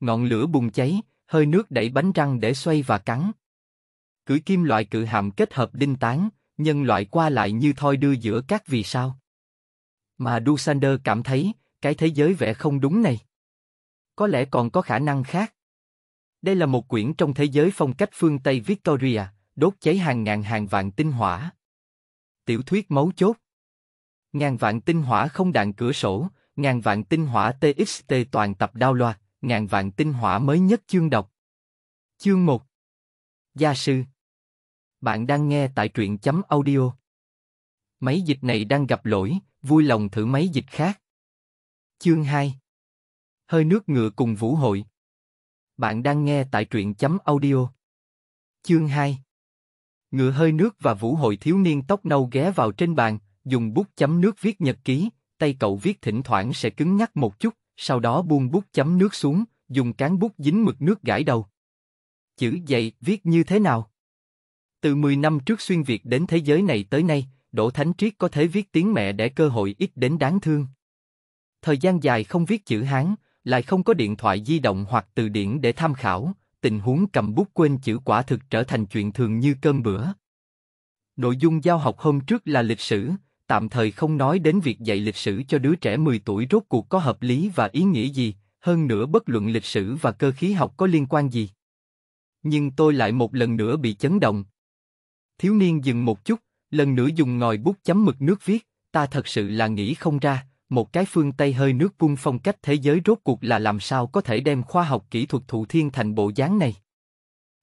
Ngọn lửa bùng cháy, hơi nước đẩy bánh răng để xoay và cắn. Cưỡi kim loại cự hàm kết hợp đinh tán, nhân loại qua lại như thoi đưa giữa các vì sao. Mà Dusander cảm thấy, cái thế giới vẽ không đúng này. Có lẽ còn có khả năng khác. Đây là một quyển trong thế giới phong cách phương Tây Victoria, đốt cháy hàng ngàn hàng vạn tinh hỏa. Tiểu thuyết mấu chốt. Ngàn vạn tinh hỏa không đạn cửa sổ, ngàn vạn tinh hỏa TXT toàn tập đao loa, ngàn vạn tinh hỏa mới nhất chương đọc. Chương 1 Gia sư Bạn đang nghe tại truyện chấm audio. Máy dịch này đang gặp lỗi, vui lòng thử máy dịch khác. Chương 2 Hơi nước ngựa cùng vũ hội Bạn đang nghe tại truyện chấm audio. Chương 2 Ngựa hơi nước và vũ hội thiếu niên tóc nâu ghé vào trên bàn, dùng bút chấm nước viết nhật ký, tay cậu viết thỉnh thoảng sẽ cứng nhắc một chút, sau đó buông bút chấm nước xuống, dùng cán bút dính mực nước gãi đầu. Chữ dạy viết như thế nào? Từ 10 năm trước xuyên Việt đến thế giới này tới nay, Đỗ Thánh Triết có thể viết tiếng mẹ để cơ hội ít đến đáng thương. Thời gian dài không viết chữ Hán, lại không có điện thoại di động hoặc từ điển để tham khảo, tình huống cầm bút quên chữ quả thực trở thành chuyện thường như cơm bữa. Nội dung giao học hôm trước là lịch sử, tạm thời không nói đến việc dạy lịch sử cho đứa trẻ 10 tuổi rốt cuộc có hợp lý và ý nghĩa gì, hơn nữa bất luận lịch sử và cơ khí học có liên quan gì. Nhưng tôi lại một lần nữa bị chấn động. Thiếu niên dừng một chút, lần nữa dùng ngòi bút chấm mực nước viết, ta thật sự là nghĩ không ra, một cái phương Tây hơi nước vung phong cách thế giới rốt cuộc là làm sao có thể đem khoa học kỹ thuật thụ thiên thành bộ dáng này.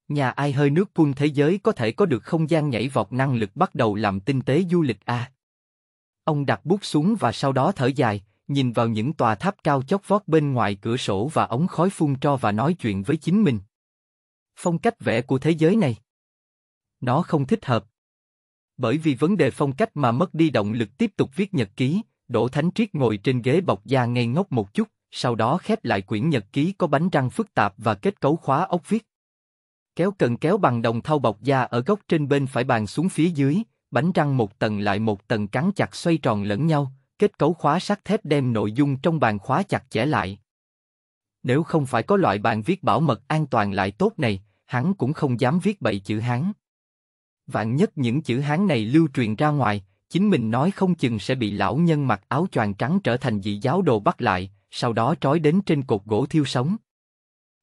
Nhà ai hơi nước vung thế giới có thể có được không gian nhảy vọt năng lực bắt đầu làm tinh tế du lịch à? Ông đặt bút xuống và sau đó thở dài, nhìn vào những tòa tháp cao chót vót bên ngoài cửa sổ và ống khói phun tro và nói chuyện với chính mình. Phong cách vẽ của thế giới này. Nó không thích hợp. Bởi vì vấn đề phong cách mà mất đi động lực tiếp tục viết nhật ký, Đỗ Thánh Triết ngồi trên ghế bọc da ngây ngốc một chút, sau đó khép lại quyển nhật ký có bánh răng phức tạp và kết cấu khóa ốc viết. Kéo cần kéo bằng đồng thau bọc da ở góc trên bên phải bàn xuống phía dưới, bánh răng một tầng lại một tầng cắn chặt xoay tròn lẫn nhau, kết cấu khóa sắt thép đem nội dung trong bàn khóa chặt chẽ lại. Nếu không phải có loại bàn viết bảo mật an toàn lại tốt này, hắn cũng không dám viết bậy chữ Hán. Vạn nhất những chữ Hán này lưu truyền ra ngoài, chính mình nói không chừng sẽ bị lão nhân mặc áo choàng trắng trở thành dị giáo đồ bắt lại, sau đó trói đến trên cột gỗ thiêu sống.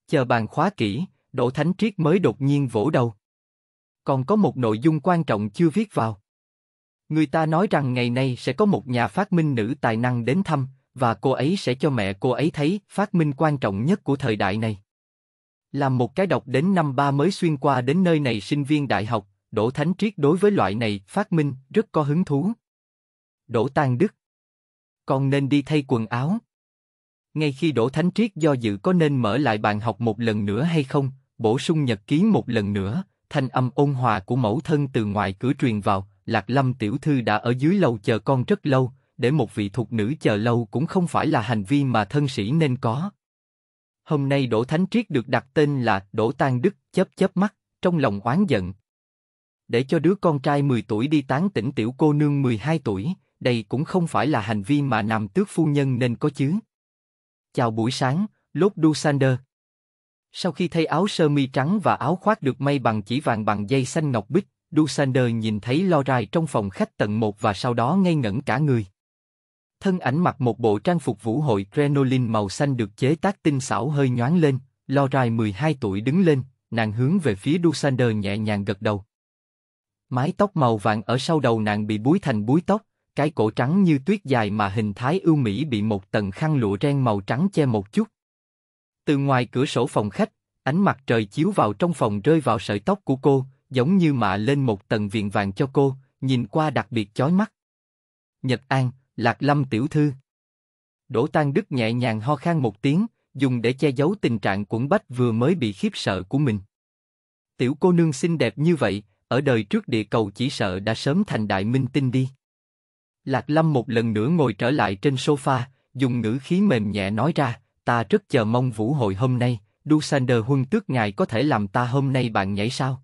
Chờ bàn khóa kỹ, Đỗ Thánh Triết mới đột nhiên vỗ đầu còn có một nội dung quan trọng chưa viết vào. Người ta nói rằng ngày nay sẽ có một nhà phát minh nữ tài năng đến thăm, và cô ấy sẽ cho mẹ cô ấy thấy phát minh quan trọng nhất của thời đại này. Làm một cái đọc đến năm ba mới xuyên qua đến nơi này sinh viên đại học, Đỗ Thánh Triết đối với loại này phát minh rất có hứng thú. Đỗ Tàn Đức con nên đi thay quần áo. Ngay khi Đỗ Thánh Triết do dự có nên mở lại bàn học một lần nữa hay không, bổ sung nhật ký một lần nữa, thanh âm ôn hòa của mẫu thân từ ngoài cửa truyền vào, Lạc Lâm tiểu thư đã ở dưới lầu chờ con rất lâu, để một vị thuộc nữ chờ lâu cũng không phải là hành vi mà thân sĩ nên có. Hôm nay Đỗ Thánh Triết được đặt tên là Đỗ tang Đức, chớp chớp mắt, trong lòng oán giận. Để cho đứa con trai 10 tuổi đi tán tỉnh tiểu cô nương 12 tuổi, đây cũng không phải là hành vi mà nam tước phu nhân nên có chứ. Chào buổi sáng, Lốt Du Sander. Sau khi thay áo sơ mi trắng và áo khoác được may bằng chỉ vàng bằng dây xanh ngọc bích, Dusander nhìn thấy lo rai trong phòng khách tầng 1 và sau đó ngây ngẩn cả người. Thân ảnh mặc một bộ trang phục vũ hội grenolin màu xanh được chế tác tinh xảo hơi nhoáng lên, lo rai 12 tuổi đứng lên, nàng hướng về phía Dusander nhẹ nhàng gật đầu. Mái tóc màu vàng ở sau đầu nàng bị búi thành búi tóc, cái cổ trắng như tuyết dài mà hình thái ưu mỹ bị một tầng khăn lụa ren màu trắng che một chút, từ ngoài cửa sổ phòng khách, ánh mặt trời chiếu vào trong phòng rơi vào sợi tóc của cô, giống như mạ lên một tầng viền vàng cho cô, nhìn qua đặc biệt chói mắt. Nhật An, Lạc Lâm tiểu thư. Đỗ Tan Đức nhẹ nhàng ho khan một tiếng, dùng để che giấu tình trạng cuộn bách vừa mới bị khiếp sợ của mình. Tiểu cô nương xinh đẹp như vậy, ở đời trước địa cầu chỉ sợ đã sớm thành đại minh tinh đi. Lạc Lâm một lần nữa ngồi trở lại trên sofa, dùng ngữ khí mềm nhẹ nói ra, ta rất chờ mong vũ hội hôm nay, Dusander huân tước ngài có thể làm ta hôm nay bạn nhảy sao?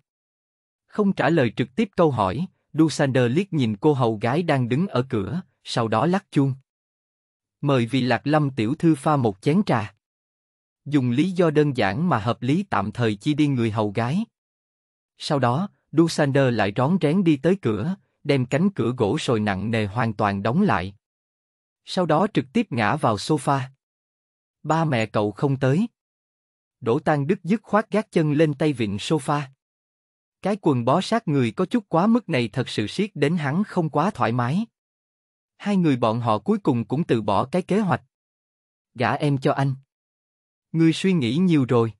Không trả lời trực tiếp câu hỏi, Dusander liếc nhìn cô hầu gái đang đứng ở cửa, sau đó lắc chuông. Mời vị lạc lâm tiểu thư pha một chén trà. Dùng lý do đơn giản mà hợp lý tạm thời chi đi người hầu gái. Sau đó, Dusander lại rón rén đi tới cửa, đem cánh cửa gỗ sồi nặng nề hoàn toàn đóng lại. Sau đó trực tiếp ngã vào sofa. Ba mẹ cậu không tới. Đỗ Tan Đức dứt khoát gác chân lên tay vịn sofa. Cái quần bó sát người có chút quá mức này thật sự siết đến hắn không quá thoải mái. Hai người bọn họ cuối cùng cũng từ bỏ cái kế hoạch. Gả em cho anh. Ngươi suy nghĩ nhiều rồi.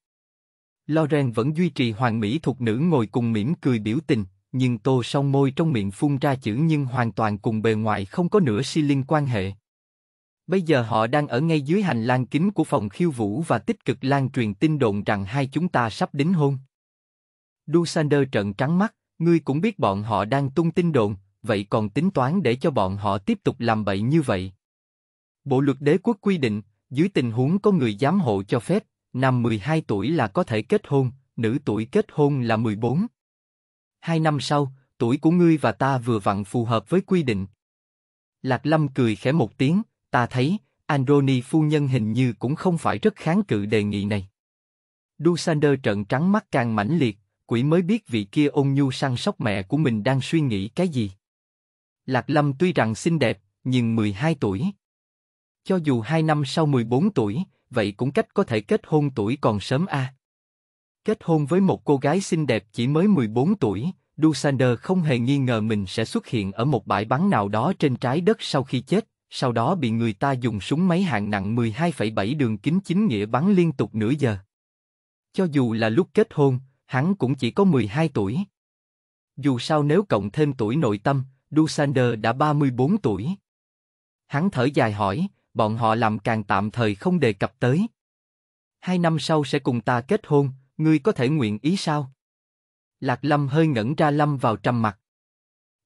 Loren vẫn duy trì hoàng mỹ thuộc nữ ngồi cùng mỉm cười biểu tình, nhưng tô song môi trong miệng phun ra chữ nhưng hoàn toàn cùng bề ngoài không có nửa si liên quan hệ. Bây giờ họ đang ở ngay dưới hành lang kính của phòng khiêu vũ và tích cực lan truyền tin đồn rằng hai chúng ta sắp đính hôn. Dusander trợn trắng mắt, ngươi cũng biết bọn họ đang tung tin đồn, vậy còn tính toán để cho bọn họ tiếp tục làm bậy như vậy. Bộ luật đế quốc quy định, dưới tình huống có người giám hộ cho phép, nam 12 tuổi là có thể kết hôn, nữ tuổi kết hôn là 14. Hai năm sau, tuổi của ngươi và ta vừa vặn phù hợp với quy định. Lạc Lâm cười khẽ một tiếng, Ta thấy, Androni phu nhân hình như cũng không phải rất kháng cự đề nghị này. Dusander trợn trắng mắt càng mãnh liệt, quỷ mới biết vị kia ôn nhu săn sóc mẹ của mình đang suy nghĩ cái gì. Lạc Lâm tuy rằng xinh đẹp, nhưng 12 tuổi. Cho dù 2 năm sau 14 tuổi, vậy cũng cách có thể kết hôn tuổi còn sớm a. À. Kết hôn với một cô gái xinh đẹp chỉ mới 14 tuổi, Dusander không hề nghi ngờ mình sẽ xuất hiện ở một bãi bắn nào đó trên trái đất sau khi chết, sau đó bị người ta dùng súng máy hạng nặng 12,7 đường kính chính nghĩa bắn liên tục nửa giờ. Cho dù là lúc kết hôn, hắn cũng chỉ có 12 tuổi. Dù sao nếu cộng thêm tuổi nội tâm, Dusander đã 34 tuổi. Hắn thở dài hỏi, bọn họ làm càng tạm thời không đề cập tới. Hai năm sau sẽ cùng ta kết hôn, ngươi có thể nguyện ý sao? Lạc Lâm hơi ngẩn ra lâm vào trầm mặt.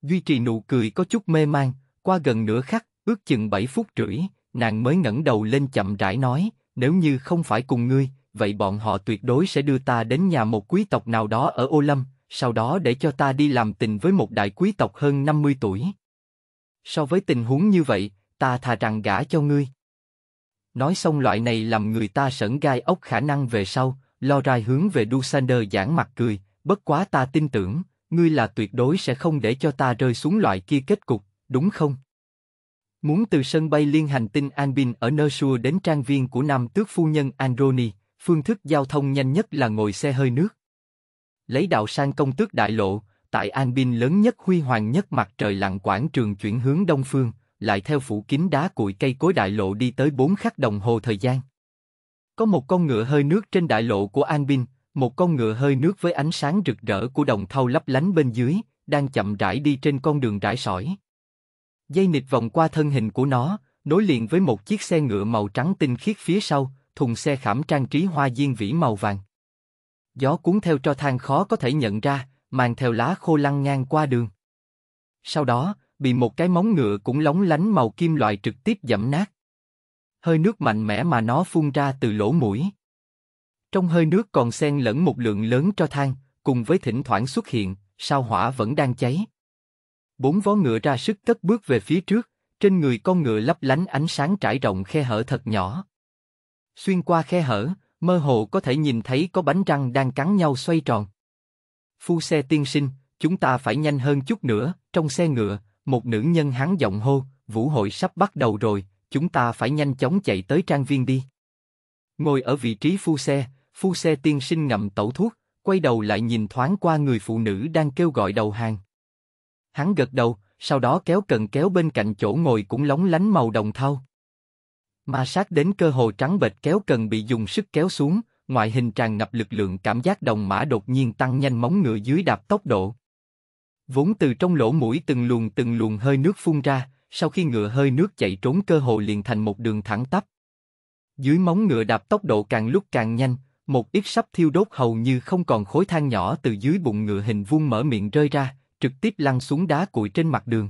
Duy trì nụ cười có chút mê man, qua gần nửa khắc, Ước chừng 7 phút rưỡi, nàng mới ngẩng đầu lên chậm rãi nói, nếu như không phải cùng ngươi, vậy bọn họ tuyệt đối sẽ đưa ta đến nhà một quý tộc nào đó ở Ô Lâm, sau đó để cho ta đi làm tình với một đại quý tộc hơn 50 tuổi. So với tình huống như vậy, ta thà rằng gả cho ngươi. Nói xong loại này làm người ta sởn gai ốc khả năng về sau, lo rai hướng về Dusander giãn mặt cười, bất quá ta tin tưởng, ngươi là tuyệt đối sẽ không để cho ta rơi xuống loại kia kết cục, đúng không? Muốn từ sân bay liên hành tinh Anbin ở Nersua đến trang viên của nam tước phu nhân Androni, phương thức giao thông nhanh nhất là ngồi xe hơi nước. Lấy đạo sang công tước đại lộ, tại Anbin lớn nhất huy hoàng nhất mặt trời lặng quảng trường chuyển hướng đông phương, lại theo phủ kín đá cụi cây cối đại lộ đi tới 4 khắc đồng hồ thời gian. Có một con ngựa hơi nước trên đại lộ của Anbin, một con ngựa hơi nước với ánh sáng rực rỡ của đồng thau lấp lánh bên dưới, đang chậm rãi đi trên con đường rải sỏi. Dây nịt vòng qua thân hình của nó, nối liền với một chiếc xe ngựa màu trắng tinh khiết phía sau, thùng xe khảm trang trí hoa diên vĩ màu vàng. Gió cuốn theo cho thang khó có thể nhận ra, mang theo lá khô lăn ngang qua đường. Sau đó, bị một cái móng ngựa cũng lóng lánh màu kim loại trực tiếp dẫm nát. Hơi nước mạnh mẽ mà nó phun ra từ lỗ mũi. Trong hơi nước còn xen lẫn một lượng lớn cho thang cùng với thỉnh thoảng xuất hiện, sao hỏa vẫn đang cháy. Bốn vó ngựa ra sức cất bước về phía trước, trên người con ngựa lấp lánh ánh sáng trải rộng khe hở thật nhỏ. Xuyên qua khe hở, mơ hồ có thể nhìn thấy có bánh răng đang cắn nhau xoay tròn. Phu xe tiên sinh, chúng ta phải nhanh hơn chút nữa, trong xe ngựa, một nữ nhân hắn giọng hô, vũ hội sắp bắt đầu rồi, chúng ta phải nhanh chóng chạy tới trang viên đi. Ngồi ở vị trí phu xe, phu xe tiên sinh ngậm tẩu thuốc, quay đầu lại nhìn thoáng qua người phụ nữ đang kêu gọi đầu hàng. Hắn gật đầu, sau đó kéo cần kéo bên cạnh chỗ ngồi cũng lóng lánh màu đồng thau. Ma sát đến cơ hồ trắng bệch kéo cần bị dùng sức kéo xuống, ngoại hình tràn ngập lực lượng cảm giác đồng mã đột nhiên tăng nhanh móng ngựa dưới đạp tốc độ. Vốn từ trong lỗ mũi từng luồng từng luồng hơi nước phun ra, sau khi ngựa hơi nước chạy trốn cơ hồ liền thành một đường thẳng tắp. Dưới móng ngựa đạp tốc độ càng lúc càng nhanh, một ít sắp thiêu đốt hầu như không còn khối than nhỏ từ dưới bụng ngựa hình vuông mở miệng rơi ra, trực tiếp lăn xuống đá cuội trên mặt đường.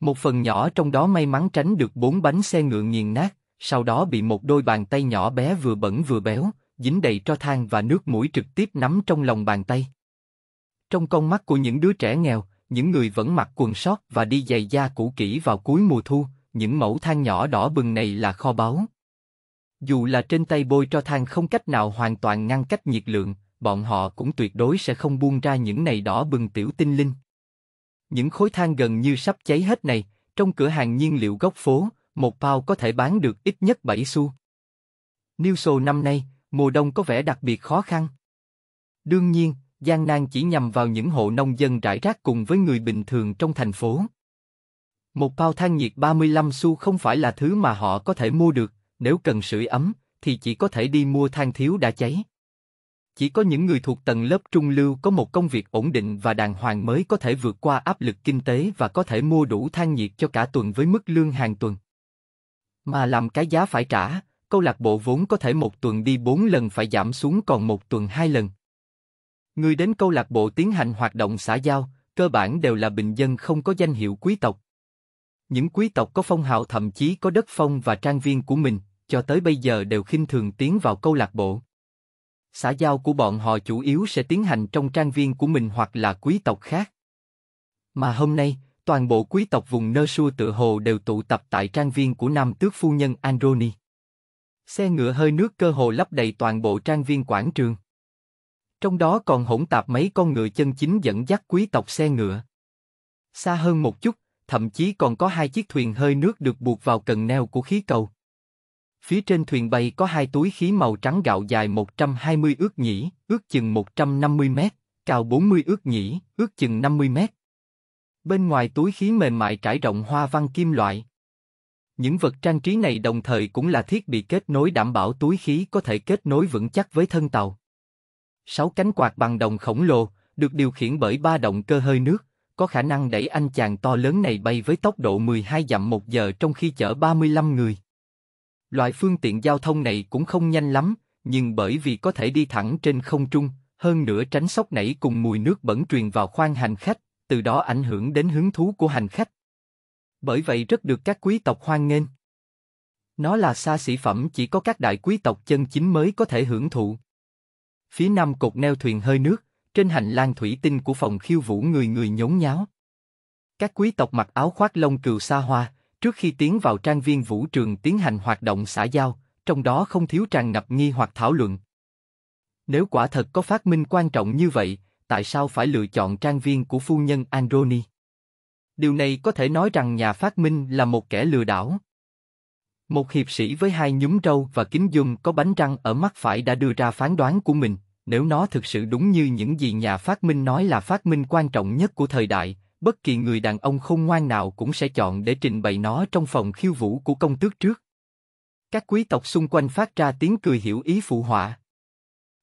Một phần nhỏ trong đó may mắn tránh được bốn bánh xe ngựa nghiền nát, sau đó bị một đôi bàn tay nhỏ bé vừa bẩn vừa béo, dính đầy tro than và nước mũi trực tiếp nắm trong lòng bàn tay. Trong con mắt của những đứa trẻ nghèo, những người vẫn mặc quần sót và đi giày da cũ kỹ vào cuối mùa thu, những mẫu than nhỏ đỏ bừng này là kho báu. Dù là trên tay bôi tro than không cách nào hoàn toàn ngăn cách nhiệt lượng, bọn họ cũng tuyệt đối sẽ không buông ra những này đỏ bừng tiểu tinh linh. Những khối than gần như sắp cháy hết này, trong cửa hàng nhiên liệu góc phố, một bao có thể bán được ít nhất 7 xu. Newso năm nay, mùa đông có vẻ đặc biệt khó khăn. Đương nhiên, gian nan chỉ nhằm vào những hộ nông dân rải rác cùng với người bình thường trong thành phố. Một bao than nhiệt 35 xu không phải là thứ mà họ có thể mua được, nếu cần sưởi ấm, thì chỉ có thể đi mua than thiếu đã cháy. Chỉ có những người thuộc tầng lớp trung lưu có một công việc ổn định và đàng hoàng mới có thể vượt qua áp lực kinh tế và có thể mua đủ than nhiệt cho cả tuần với mức lương hàng tuần. Mà làm cái giá phải trả, câu lạc bộ vốn có thể một tuần đi bốn lần phải giảm xuống còn một tuần hai lần. Người đến câu lạc bộ tiến hành hoạt động xã giao, cơ bản đều là bình dân không có danh hiệu quý tộc. Những quý tộc có phong hào thậm chí có đất phong và trang viên của mình, cho tới bây giờ đều khinh thường tiến vào câu lạc bộ, Xã giao của bọn họ chủ yếu sẽ tiến hành trong trang viên của mình hoặc là quý tộc khác. Mà hôm nay, toàn bộ quý tộc vùng nơ xua tự hồ đều tụ tập tại trang viên của nam tước phu nhân Androni. Xe ngựa hơi nước cơ hồ lấp đầy toàn bộ trang viên quảng trường. Trong đó còn hỗn tạp mấy con ngựa chân chính dẫn dắt quý tộc xe ngựa. Xa hơn một chút, thậm chí còn có hai chiếc thuyền hơi nước được buộc vào cần neo của khí cầu. Phía trên thuyền bay có hai túi khí màu trắng gạo dài 120 ước nhĩ, ước chừng 150 mét, cao 40 ước nhĩ, ước chừng 50 mét. Bên ngoài túi khí mềm mại trải rộng hoa văn kim loại. Những vật trang trí này đồng thời cũng là thiết bị kết nối đảm bảo túi khí có thể kết nối vững chắc với thân tàu. Sáu cánh quạt bằng đồng khổng lồ, được điều khiển bởi ba động cơ hơi nước, có khả năng đẩy anh chàng to lớn này bay với tốc độ 12 dặm một giờ trong khi chở 35 người. Loại phương tiện giao thông này cũng không nhanh lắm, nhưng bởi vì có thể đi thẳng trên không trung, hơn nữa tránh sóc nảy cùng mùi nước bẩn truyền vào khoang hành khách, từ đó ảnh hưởng đến hứng thú của hành khách. Bởi vậy rất được các quý tộc hoan nghênh. Nó là xa xỉ phẩm chỉ có các đại quý tộc chân chính mới có thể hưởng thụ. Phía nam cột neo thuyền hơi nước, trên hành lang thủy tinh của phòng khiêu vũ người người nhốn nháo. Các quý tộc mặc áo khoác lông cừu xa hoa, Trước khi tiến vào trang viên vũ trường tiến hành hoạt động xã giao, trong đó không thiếu tràn ngập nghi hoặc thảo luận. Nếu quả thật có phát minh quan trọng như vậy, tại sao phải lựa chọn trang viên của phu nhân Androni? Điều này có thể nói rằng nhà phát minh là một kẻ lừa đảo. Một hiệp sĩ với hai nhúm râu và kính dung có bánh răng ở mắt phải đã đưa ra phán đoán của mình, nếu nó thực sự đúng như những gì nhà phát minh nói là phát minh quan trọng nhất của thời đại, bất kỳ người đàn ông khôn ngoan nào cũng sẽ chọn để trình bày nó trong phòng khiêu vũ của công tước trước. Các quý tộc xung quanh phát ra tiếng cười hiểu ý phụ họa.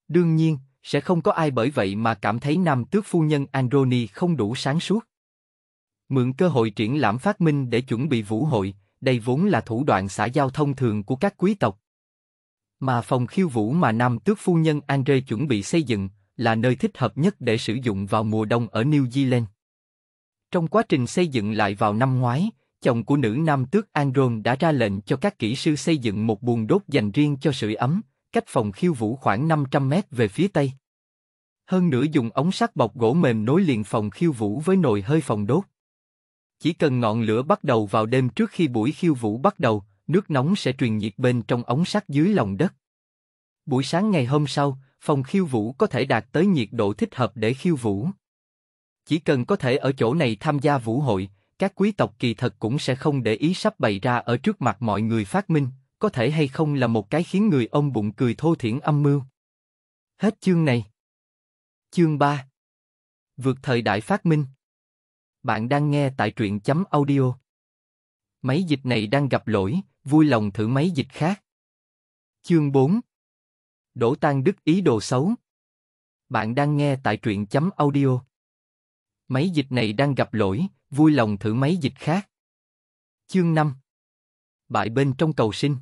Đương nhiên, sẽ không có ai bởi vậy mà cảm thấy nam tước phu nhân Androni không đủ sáng suốt. Mượn cơ hội triển lãm phát minh để chuẩn bị vũ hội, đây vốn là thủ đoạn xã giao thông thường của các quý tộc. Mà phòng khiêu vũ mà nam tước phu nhân Andre chuẩn bị xây dựng là nơi thích hợp nhất để sử dụng vào mùa đông ở New Zealand. Trong quá trình xây dựng lại vào năm ngoái, chồng của nữ nam tước Andron đã ra lệnh cho các kỹ sư xây dựng một buồng đốt dành riêng cho sưởi ấm, cách phòng khiêu vũ khoảng 500 mét về phía tây. Hơn nữa dùng ống sắt bọc gỗ mềm nối liền phòng khiêu vũ với nồi hơi phòng đốt. Chỉ cần ngọn lửa bắt đầu vào đêm trước khi buổi khiêu vũ bắt đầu, nước nóng sẽ truyền nhiệt bên trong ống sắt dưới lòng đất. Buổi sáng ngày hôm sau, phòng khiêu vũ có thể đạt tới nhiệt độ thích hợp để khiêu vũ. Chỉ cần có thể ở chỗ này tham gia vũ hội, các quý tộc kỳ thật cũng sẽ không để ý sắp bày ra ở trước mặt mọi người phát minh, có thể hay không là một cái khiến người ông bụng cười thô thiển âm mưu. Hết chương này. Chương 3 Vượt thời đại phát minh Bạn đang nghe tại truyện chấm audio. Máy dịch này đang gặp lỗi, vui lòng thử máy dịch khác. Chương 4 Đổ tan đức ý đồ xấu Bạn đang nghe tại truyện chấm audio. Máy dịch này đang gặp lỗi, vui lòng thử máy dịch khác. Chương 5 Bại bên trong cầu sinh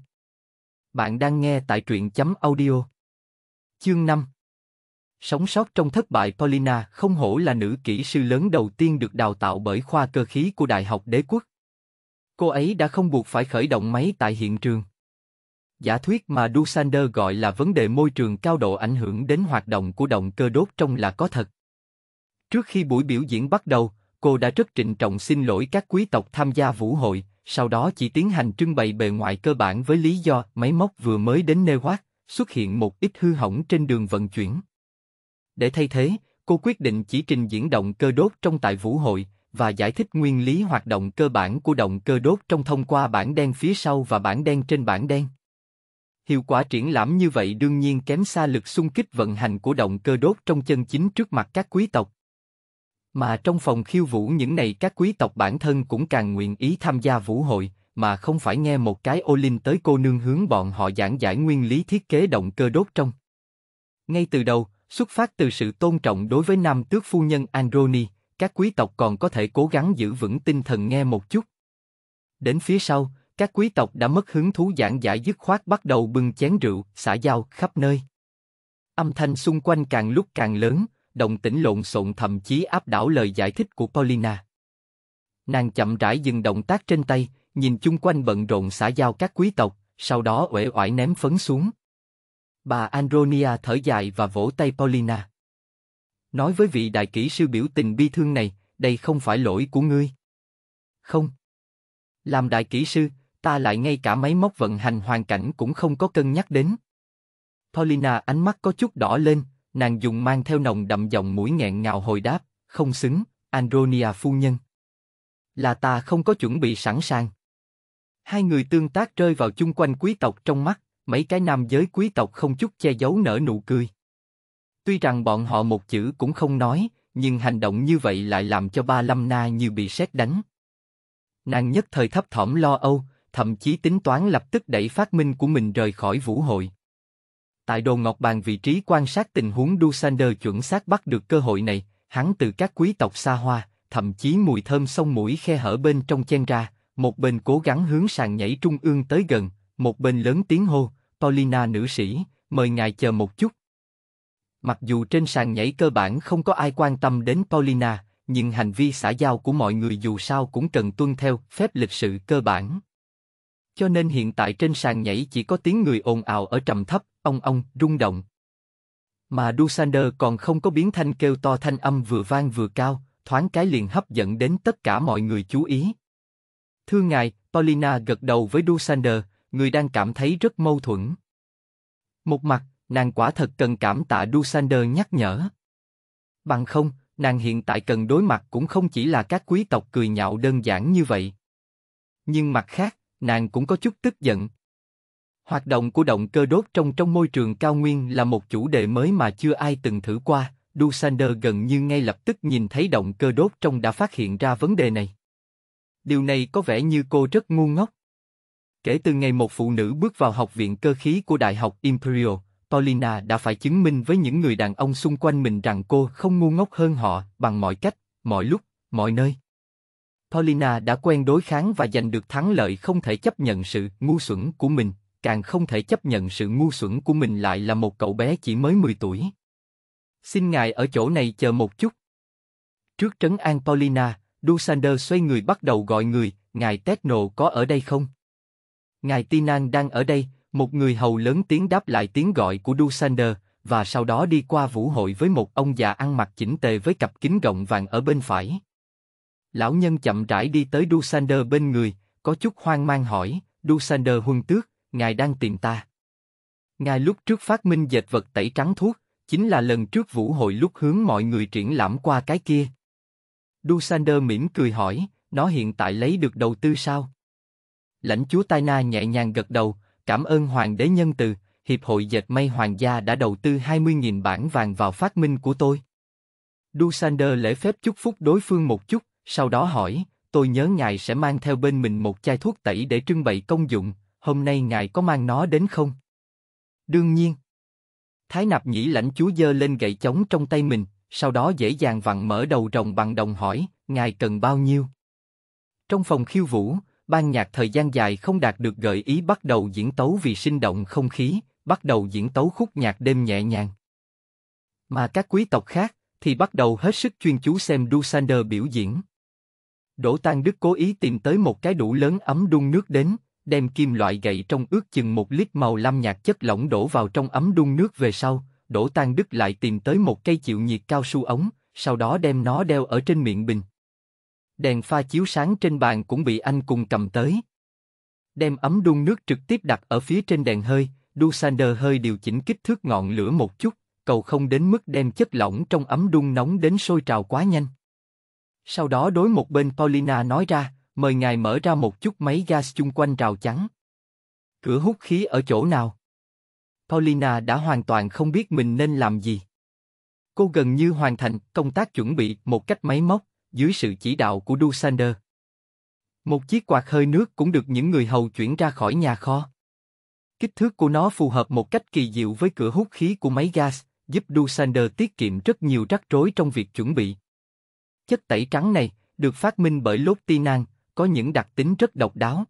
Bạn đang nghe tại truyện chấm audio. Chương 5 Sống sót trong thất bại Paulina không hổ là nữ kỹ sư lớn đầu tiên được đào tạo bởi khoa cơ khí của Đại học Đế quốc. Cô ấy đã không buộc phải khởi động máy tại hiện trường. Giả thuyết mà Dusander gọi là vấn đề môi trường cao độ ảnh hưởng đến hoạt động của động cơ đốt trong là có thật. Trước khi buổi biểu diễn bắt đầu, cô đã rất trịnh trọng xin lỗi các quý tộc tham gia vũ hội, sau đó chỉ tiến hành trưng bày bề ngoài cơ bản với lý do máy móc vừa mới đến nơi hoác, xuất hiện một ít hư hỏng trên đường vận chuyển. Để thay thế, cô quyết định chỉ trình diễn động cơ đốt trong tại vũ hội và giải thích nguyên lý hoạt động cơ bản của động cơ đốt trong thông qua bảng đen phía sau và bảng đen trên bảng đen. Hiệu quả triển lãm như vậy đương nhiên kém xa lực xung kích vận hành của động cơ đốt trong chân chính trước mặt các quý tộc, mà trong phòng khiêu vũ những này các quý tộc bản thân cũng càng nguyện ý tham gia vũ hội, mà không phải nghe một cái ô linh tới cô nương hướng bọn họ giảng giải nguyên lý thiết kế động cơ đốt trong. Ngay từ đầu, xuất phát từ sự tôn trọng đối với nam tước phu nhân Androni, các quý tộc còn có thể cố gắng giữ vững tinh thần nghe một chút. Đến phía sau, các quý tộc đã mất hứng thú giảng giải dứt khoát bắt đầu bưng chén rượu, xả dao khắp nơi. Âm thanh xung quanh càng lúc càng lớn, đồng tĩnh lộn xộn thậm chí áp đảo lời giải thích của Paulina. Nàng chậm rãi dừng động tác trên tay, nhìn chung quanh bận rộn xã giao các quý tộc, sau đó uể oải ném phấn xuống. Bà Andronia thở dài và vỗ tay Paulina. Nói với vị đại kỹ sư biểu tình bi thương này, đây không phải lỗi của ngươi. Không. Làm đại kỹ sư, ta lại ngay cả máy móc vận hành hoàn cảnh cũng không có cân nhắc đến. Paulina ánh mắt có chút đỏ lên, nàng dùng mang theo nồng đậm dòng mũi nghẹn ngào hồi đáp, không xứng, Andronia phu nhân. Là ta không có chuẩn bị sẵn sàng. Hai người tương tác rơi vào chung quanh quý tộc trong mắt, mấy cái nam giới quý tộc không chút che giấu nở nụ cười. Tuy rằng bọn họ một chữ cũng không nói, nhưng hành động như vậy lại làm cho ba lâm na như bị sét đánh. Nàng nhất thời thấp thỏm lo âu, thậm chí tính toán lập tức đẩy phát minh của mình rời khỏi vũ hội tại đồ ngọc bàn vị trí quan sát tình huống Dusander chuẩn xác bắt được cơ hội này, hắn từ các quý tộc xa hoa, thậm chí mùi thơm sông mũi khe hở bên trong chen ra, một bên cố gắng hướng sàn nhảy trung ương tới gần, một bên lớn tiếng hô, Paulina nữ sĩ, mời ngài chờ một chút. Mặc dù trên sàn nhảy cơ bản không có ai quan tâm đến Paulina, nhưng hành vi xã giao của mọi người dù sao cũng cần tuân theo phép lịch sự cơ bản. Cho nên hiện tại trên sàn nhảy chỉ có tiếng người ồn ào ở trầm thấp, ong ong, rung động. Mà Dusander còn không có biến thanh kêu to thanh âm vừa vang vừa cao, thoáng cái liền hấp dẫn đến tất cả mọi người chú ý. Thưa ngài, Paulina gật đầu với Dusander, người đang cảm thấy rất mâu thuẫn. Một mặt, nàng quả thật cần cảm tạ Dusander nhắc nhở. Bằng không, nàng hiện tại cần đối mặt cũng không chỉ là các quý tộc cười nhạo đơn giản như vậy. Nhưng mặt khác, nàng cũng có chút tức giận. Hoạt động của động cơ đốt trong trong môi trường cao nguyên là một chủ đề mới mà chưa ai từng thử qua, Dusander gần như ngay lập tức nhìn thấy động cơ đốt trong đã phát hiện ra vấn đề này. Điều này có vẻ như cô rất ngu ngốc. Kể từ ngày một phụ nữ bước vào học viện cơ khí của Đại học Imperial, Paulina đã phải chứng minh với những người đàn ông xung quanh mình rằng cô không ngu ngốc hơn họ bằng mọi cách, mọi lúc, mọi nơi. Paulina đã quen đối kháng và giành được thắng lợi không thể chấp nhận sự ngu xuẩn của mình, càng không thể chấp nhận sự ngu xuẩn của mình lại là một cậu bé chỉ mới 10 tuổi. Xin ngài ở chỗ này chờ một chút. Trước trấn an Paulina, Dusander xoay người bắt đầu gọi người, ngài Tetno có ở đây không? Ngài Tinan đang ở đây, một người hầu lớn tiếng đáp lại tiếng gọi của Dusander, và sau đó đi qua vũ hội với một ông già ăn mặc chỉnh tề với cặp kính gọng vàng ở bên phải. Lão nhân chậm rãi đi tới Dusander bên người, có chút hoang mang hỏi, Dusander huân tước, ngài đang tìm ta. Ngài lúc trước phát minh dệt vật tẩy trắng thuốc, chính là lần trước vũ hội lúc hướng mọi người triển lãm qua cái kia. Dusander mỉm cười hỏi, nó hiện tại lấy được đầu tư sao? Lãnh chúa Tai Na nhẹ nhàng gật đầu, cảm ơn hoàng đế nhân từ, hiệp hội dệt may hoàng gia đã đầu tư 20.000 bản vàng vào phát minh của tôi. Dusander lễ phép chúc phúc đối phương một chút, sau đó hỏi, tôi nhớ ngài sẽ mang theo bên mình một chai thuốc tẩy để trưng bày công dụng, hôm nay ngài có mang nó đến không? Đương nhiên. Thái nạp nhĩ lãnh chúa dơ lên gậy chống trong tay mình, sau đó dễ dàng vặn mở đầu rồng bằng đồng hỏi, ngài cần bao nhiêu? Trong phòng khiêu vũ, ban nhạc thời gian dài không đạt được gợi ý bắt đầu diễn tấu vì sinh động không khí, bắt đầu diễn tấu khúc nhạc đêm nhẹ nhàng. Mà các quý tộc khác thì bắt đầu hết sức chuyên chú xem Dusander biểu diễn. Đỗ Tan Đức cố ý tìm tới một cái đủ lớn ấm đun nước đến, đem kim loại gậy trong ước chừng một lít màu lam nhạt chất lỏng đổ vào trong ấm đun nước về sau, Đỗ Tan Đức lại tìm tới một cây chịu nhiệt cao su ống, sau đó đem nó đeo ở trên miệng bình. Đèn pha chiếu sáng trên bàn cũng bị anh cùng cầm tới. Đem ấm đun nước trực tiếp đặt ở phía trên đèn hơi, Dusander hơi điều chỉnh kích thước ngọn lửa một chút, cầu không đến mức đem chất lỏng trong ấm đun nóng đến sôi trào quá nhanh. Sau đó đối một bên Paulina nói ra, mời ngài mở ra một chút máy gas chung quanh rào chắn. Cửa hút khí ở chỗ nào? Paulina đã hoàn toàn không biết mình nên làm gì. Cô gần như hoàn thành công tác chuẩn bị một cách máy móc, dưới sự chỉ đạo của Dusander. Một chiếc quạt hơi nước cũng được những người hầu chuyển ra khỏi nhà kho. Kích thước của nó phù hợp một cách kỳ diệu với cửa hút khí của máy gas, giúp Dusander tiết kiệm rất nhiều rắc rối trong việc chuẩn bị. Chất tẩy trắng này được phát minh bởi lốt tinan, có những đặc tính rất độc đáo.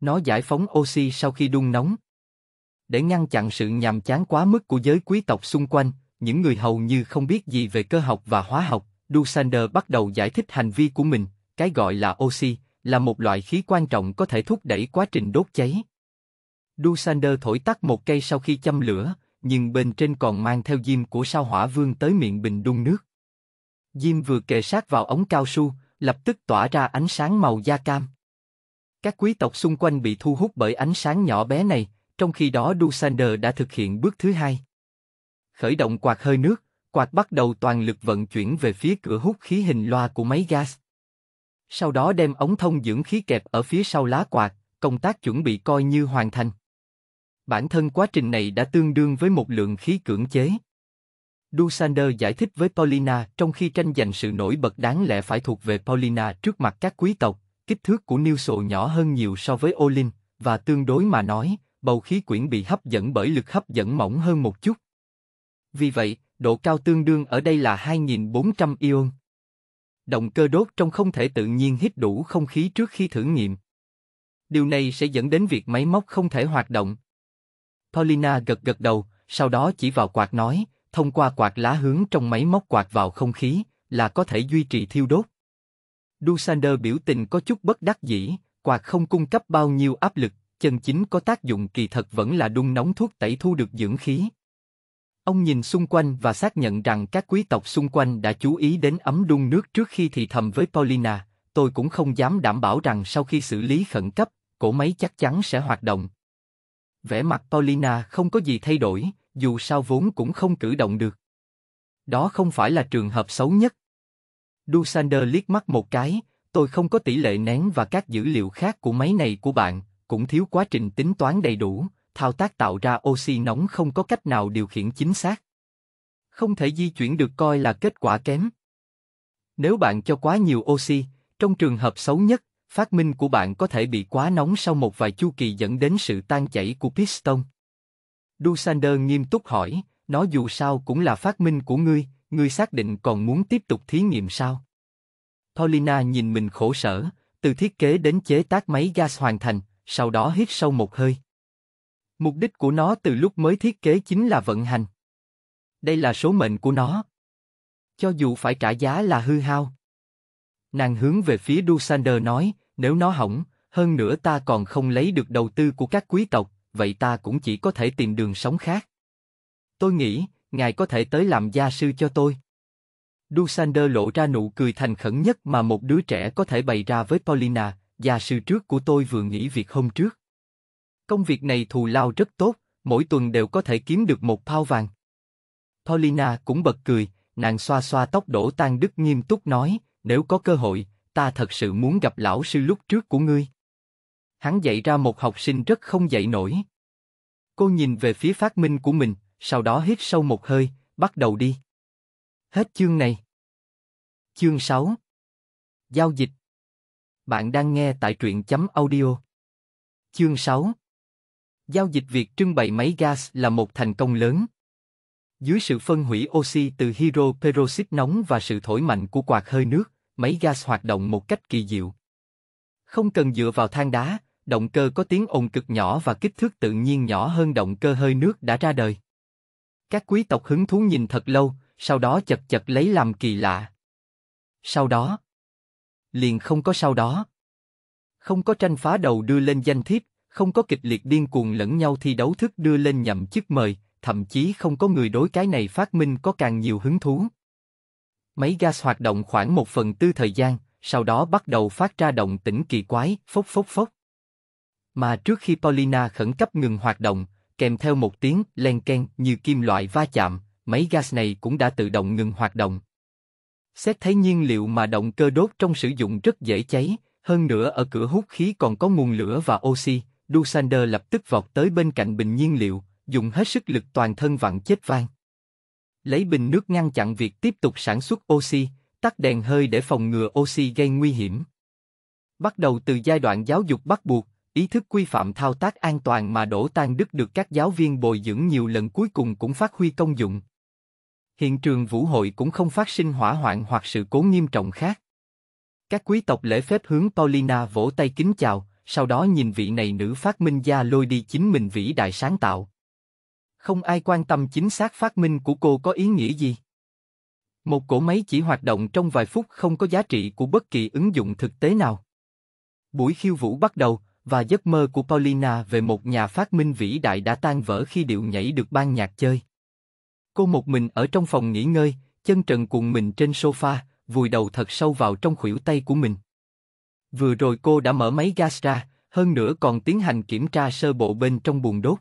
Nó giải phóng oxy sau khi đun nóng. Để ngăn chặn sự nhàm chán quá mức của giới quý tộc xung quanh, những người hầu như không biết gì về cơ học và hóa học, Dusander bắt đầu giải thích hành vi của mình, cái gọi là oxy, là một loại khí quan trọng có thể thúc đẩy quá trình đốt cháy. Dusander thổi tắt một cây sau khi châm lửa, nhưng bên trên còn mang theo diêm của sao hỏa vương tới miệng bình đun nước. Diêm vừa kề sát vào ống cao su, lập tức tỏa ra ánh sáng màu da cam. Các quý tộc xung quanh bị thu hút bởi ánh sáng nhỏ bé này, trong khi đó Dusander đã thực hiện bước thứ hai. Khởi động quạt hơi nước, quạt bắt đầu toàn lực vận chuyển về phía cửa hút khí hình loa của máy gas. Sau đó đem ống thông dưỡng khí kẹp ở phía sau lá quạt, công tác chuẩn bị coi như hoàn thành. Bản thân quá trình này đã tương đương với một lượng khí cưỡng chế. Dusander giải thích với Paulina trong khi tranh giành sự nổi bật đáng lẽ phải thuộc về Paulina trước mặt các quý tộc, kích thước của niêu nhỏ hơn nhiều so với Olin, và tương đối mà nói, bầu khí quyển bị hấp dẫn bởi lực hấp dẫn mỏng hơn một chút. Vì vậy, độ cao tương đương ở đây là 2.400 ion. Động cơ đốt trong không thể tự nhiên hít đủ không khí trước khi thử nghiệm. Điều này sẽ dẫn đến việc máy móc không thể hoạt động. Paulina gật gật đầu, sau đó chỉ vào quạt nói, thông qua quạt lá hướng trong máy móc quạt vào không khí, là có thể duy trì thiêu đốt. Dusander biểu tình có chút bất đắc dĩ, quạt không cung cấp bao nhiêu áp lực, chân chính có tác dụng kỳ thật vẫn là đun nóng thuốc tẩy thu được dưỡng khí. Ông nhìn xung quanh và xác nhận rằng các quý tộc xung quanh đã chú ý đến ấm đun nước trước khi thì thầm với Paulina, tôi cũng không dám đảm bảo rằng sau khi xử lý khẩn cấp, cổ máy chắc chắn sẽ hoạt động. Vẻ mặt Paulina không có gì thay đổi, dù sao vốn cũng không cử động được. Đó không phải là trường hợp xấu nhất. Dusander liếc mắt một cái, tôi không có tỷ lệ nén và các dữ liệu khác của máy này của bạn, cũng thiếu quá trình tính toán đầy đủ, thao tác tạo ra oxy nóng không có cách nào điều khiển chính xác. Không thể di chuyển được coi là kết quả kém. Nếu bạn cho quá nhiều oxy, trong trường hợp xấu nhất, phát minh của bạn có thể bị quá nóng sau một vài chu kỳ dẫn đến sự tan chảy của piston. Dusander nghiêm túc hỏi, nó dù sao cũng là phát minh của ngươi, ngươi xác định còn muốn tiếp tục thí nghiệm sao? Paulina nhìn mình khổ sở, từ thiết kế đến chế tác máy gas hoàn thành, sau đó hít sâu một hơi. Mục đích của nó từ lúc mới thiết kế chính là vận hành. Đây là số mệnh của nó. Cho dù phải trả giá là hư hao. Nàng hướng về phía Dusander nói, nếu nó hỏng, hơn nữa ta còn không lấy được đầu tư của các quý tộc, vậy ta cũng chỉ có thể tìm đường sống khác. Tôi nghĩ, ngài có thể tới làm gia sư cho tôi. Dusander lộ ra nụ cười thành khẩn nhất mà một đứa trẻ có thể bày ra với Paulina, gia sư trước của tôi vừa nghỉ việc hôm trước. Công việc này thù lao rất tốt, mỗi tuần đều có thể kiếm được một thao vàng. Paulina cũng bật cười, nàng xoa xoa tóc đổ tan đức nghiêm túc nói, nếu có cơ hội, ta thật sự muốn gặp lão sư lúc trước của ngươi hắn dạy ra một học sinh rất không dạy nổi. Cô nhìn về phía phát minh của mình, sau đó hít sâu một hơi, bắt đầu đi. Hết chương này. Chương 6 Giao dịch Bạn đang nghe tại truyện chấm audio. Chương 6 Giao dịch việc trưng bày máy gas là một thành công lớn. Dưới sự phân hủy oxy từ hydro peroxide nóng và sự thổi mạnh của quạt hơi nước, máy gas hoạt động một cách kỳ diệu. Không cần dựa vào than đá, động cơ có tiếng ồn cực nhỏ và kích thước tự nhiên nhỏ hơn động cơ hơi nước đã ra đời. Các quý tộc hứng thú nhìn thật lâu, sau đó chật chật lấy làm kỳ lạ. Sau đó, liền không có sau đó. Không có tranh phá đầu đưa lên danh thiếp, không có kịch liệt điên cuồng lẫn nhau thi đấu thức đưa lên nhậm chức mời, thậm chí không có người đối cái này phát minh có càng nhiều hứng thú. Máy gas hoạt động khoảng một phần tư thời gian, sau đó bắt đầu phát ra động tĩnh kỳ quái, phốc phốc phốc. Mà trước khi Paulina khẩn cấp ngừng hoạt động, kèm theo một tiếng len ken như kim loại va chạm, máy gas này cũng đã tự động ngừng hoạt động. Xét thấy nhiên liệu mà động cơ đốt trong sử dụng rất dễ cháy, hơn nữa ở cửa hút khí còn có nguồn lửa và oxy, Dusander lập tức vọt tới bên cạnh bình nhiên liệu, dùng hết sức lực toàn thân vặn chết vang. Lấy bình nước ngăn chặn việc tiếp tục sản xuất oxy, tắt đèn hơi để phòng ngừa oxy gây nguy hiểm. Bắt đầu từ giai đoạn giáo dục bắt buộc, Ý thức quy phạm thao tác an toàn mà Đỗ Tan Đức được các giáo viên bồi dưỡng nhiều lần cuối cùng cũng phát huy công dụng. Hiện trường vũ hội cũng không phát sinh hỏa hoạn hoặc sự cố nghiêm trọng khác. Các quý tộc lễ phép hướng Paulina vỗ tay kính chào, sau đó nhìn vị này nữ phát minh gia lôi đi chính mình vĩ đại sáng tạo. Không ai quan tâm chính xác phát minh của cô có ý nghĩa gì. Một cỗ máy chỉ hoạt động trong vài phút không có giá trị của bất kỳ ứng dụng thực tế nào. Buổi khiêu vũ bắt đầu, và giấc mơ của Paulina về một nhà phát minh vĩ đại đã tan vỡ khi điệu nhảy được ban nhạc chơi. Cô một mình ở trong phòng nghỉ ngơi, chân trần cuộn mình trên sofa, vùi đầu thật sâu vào trong khuỷu tay của mình. Vừa rồi cô đã mở máy gas ra, hơn nữa còn tiến hành kiểm tra sơ bộ bên trong buồng đốt.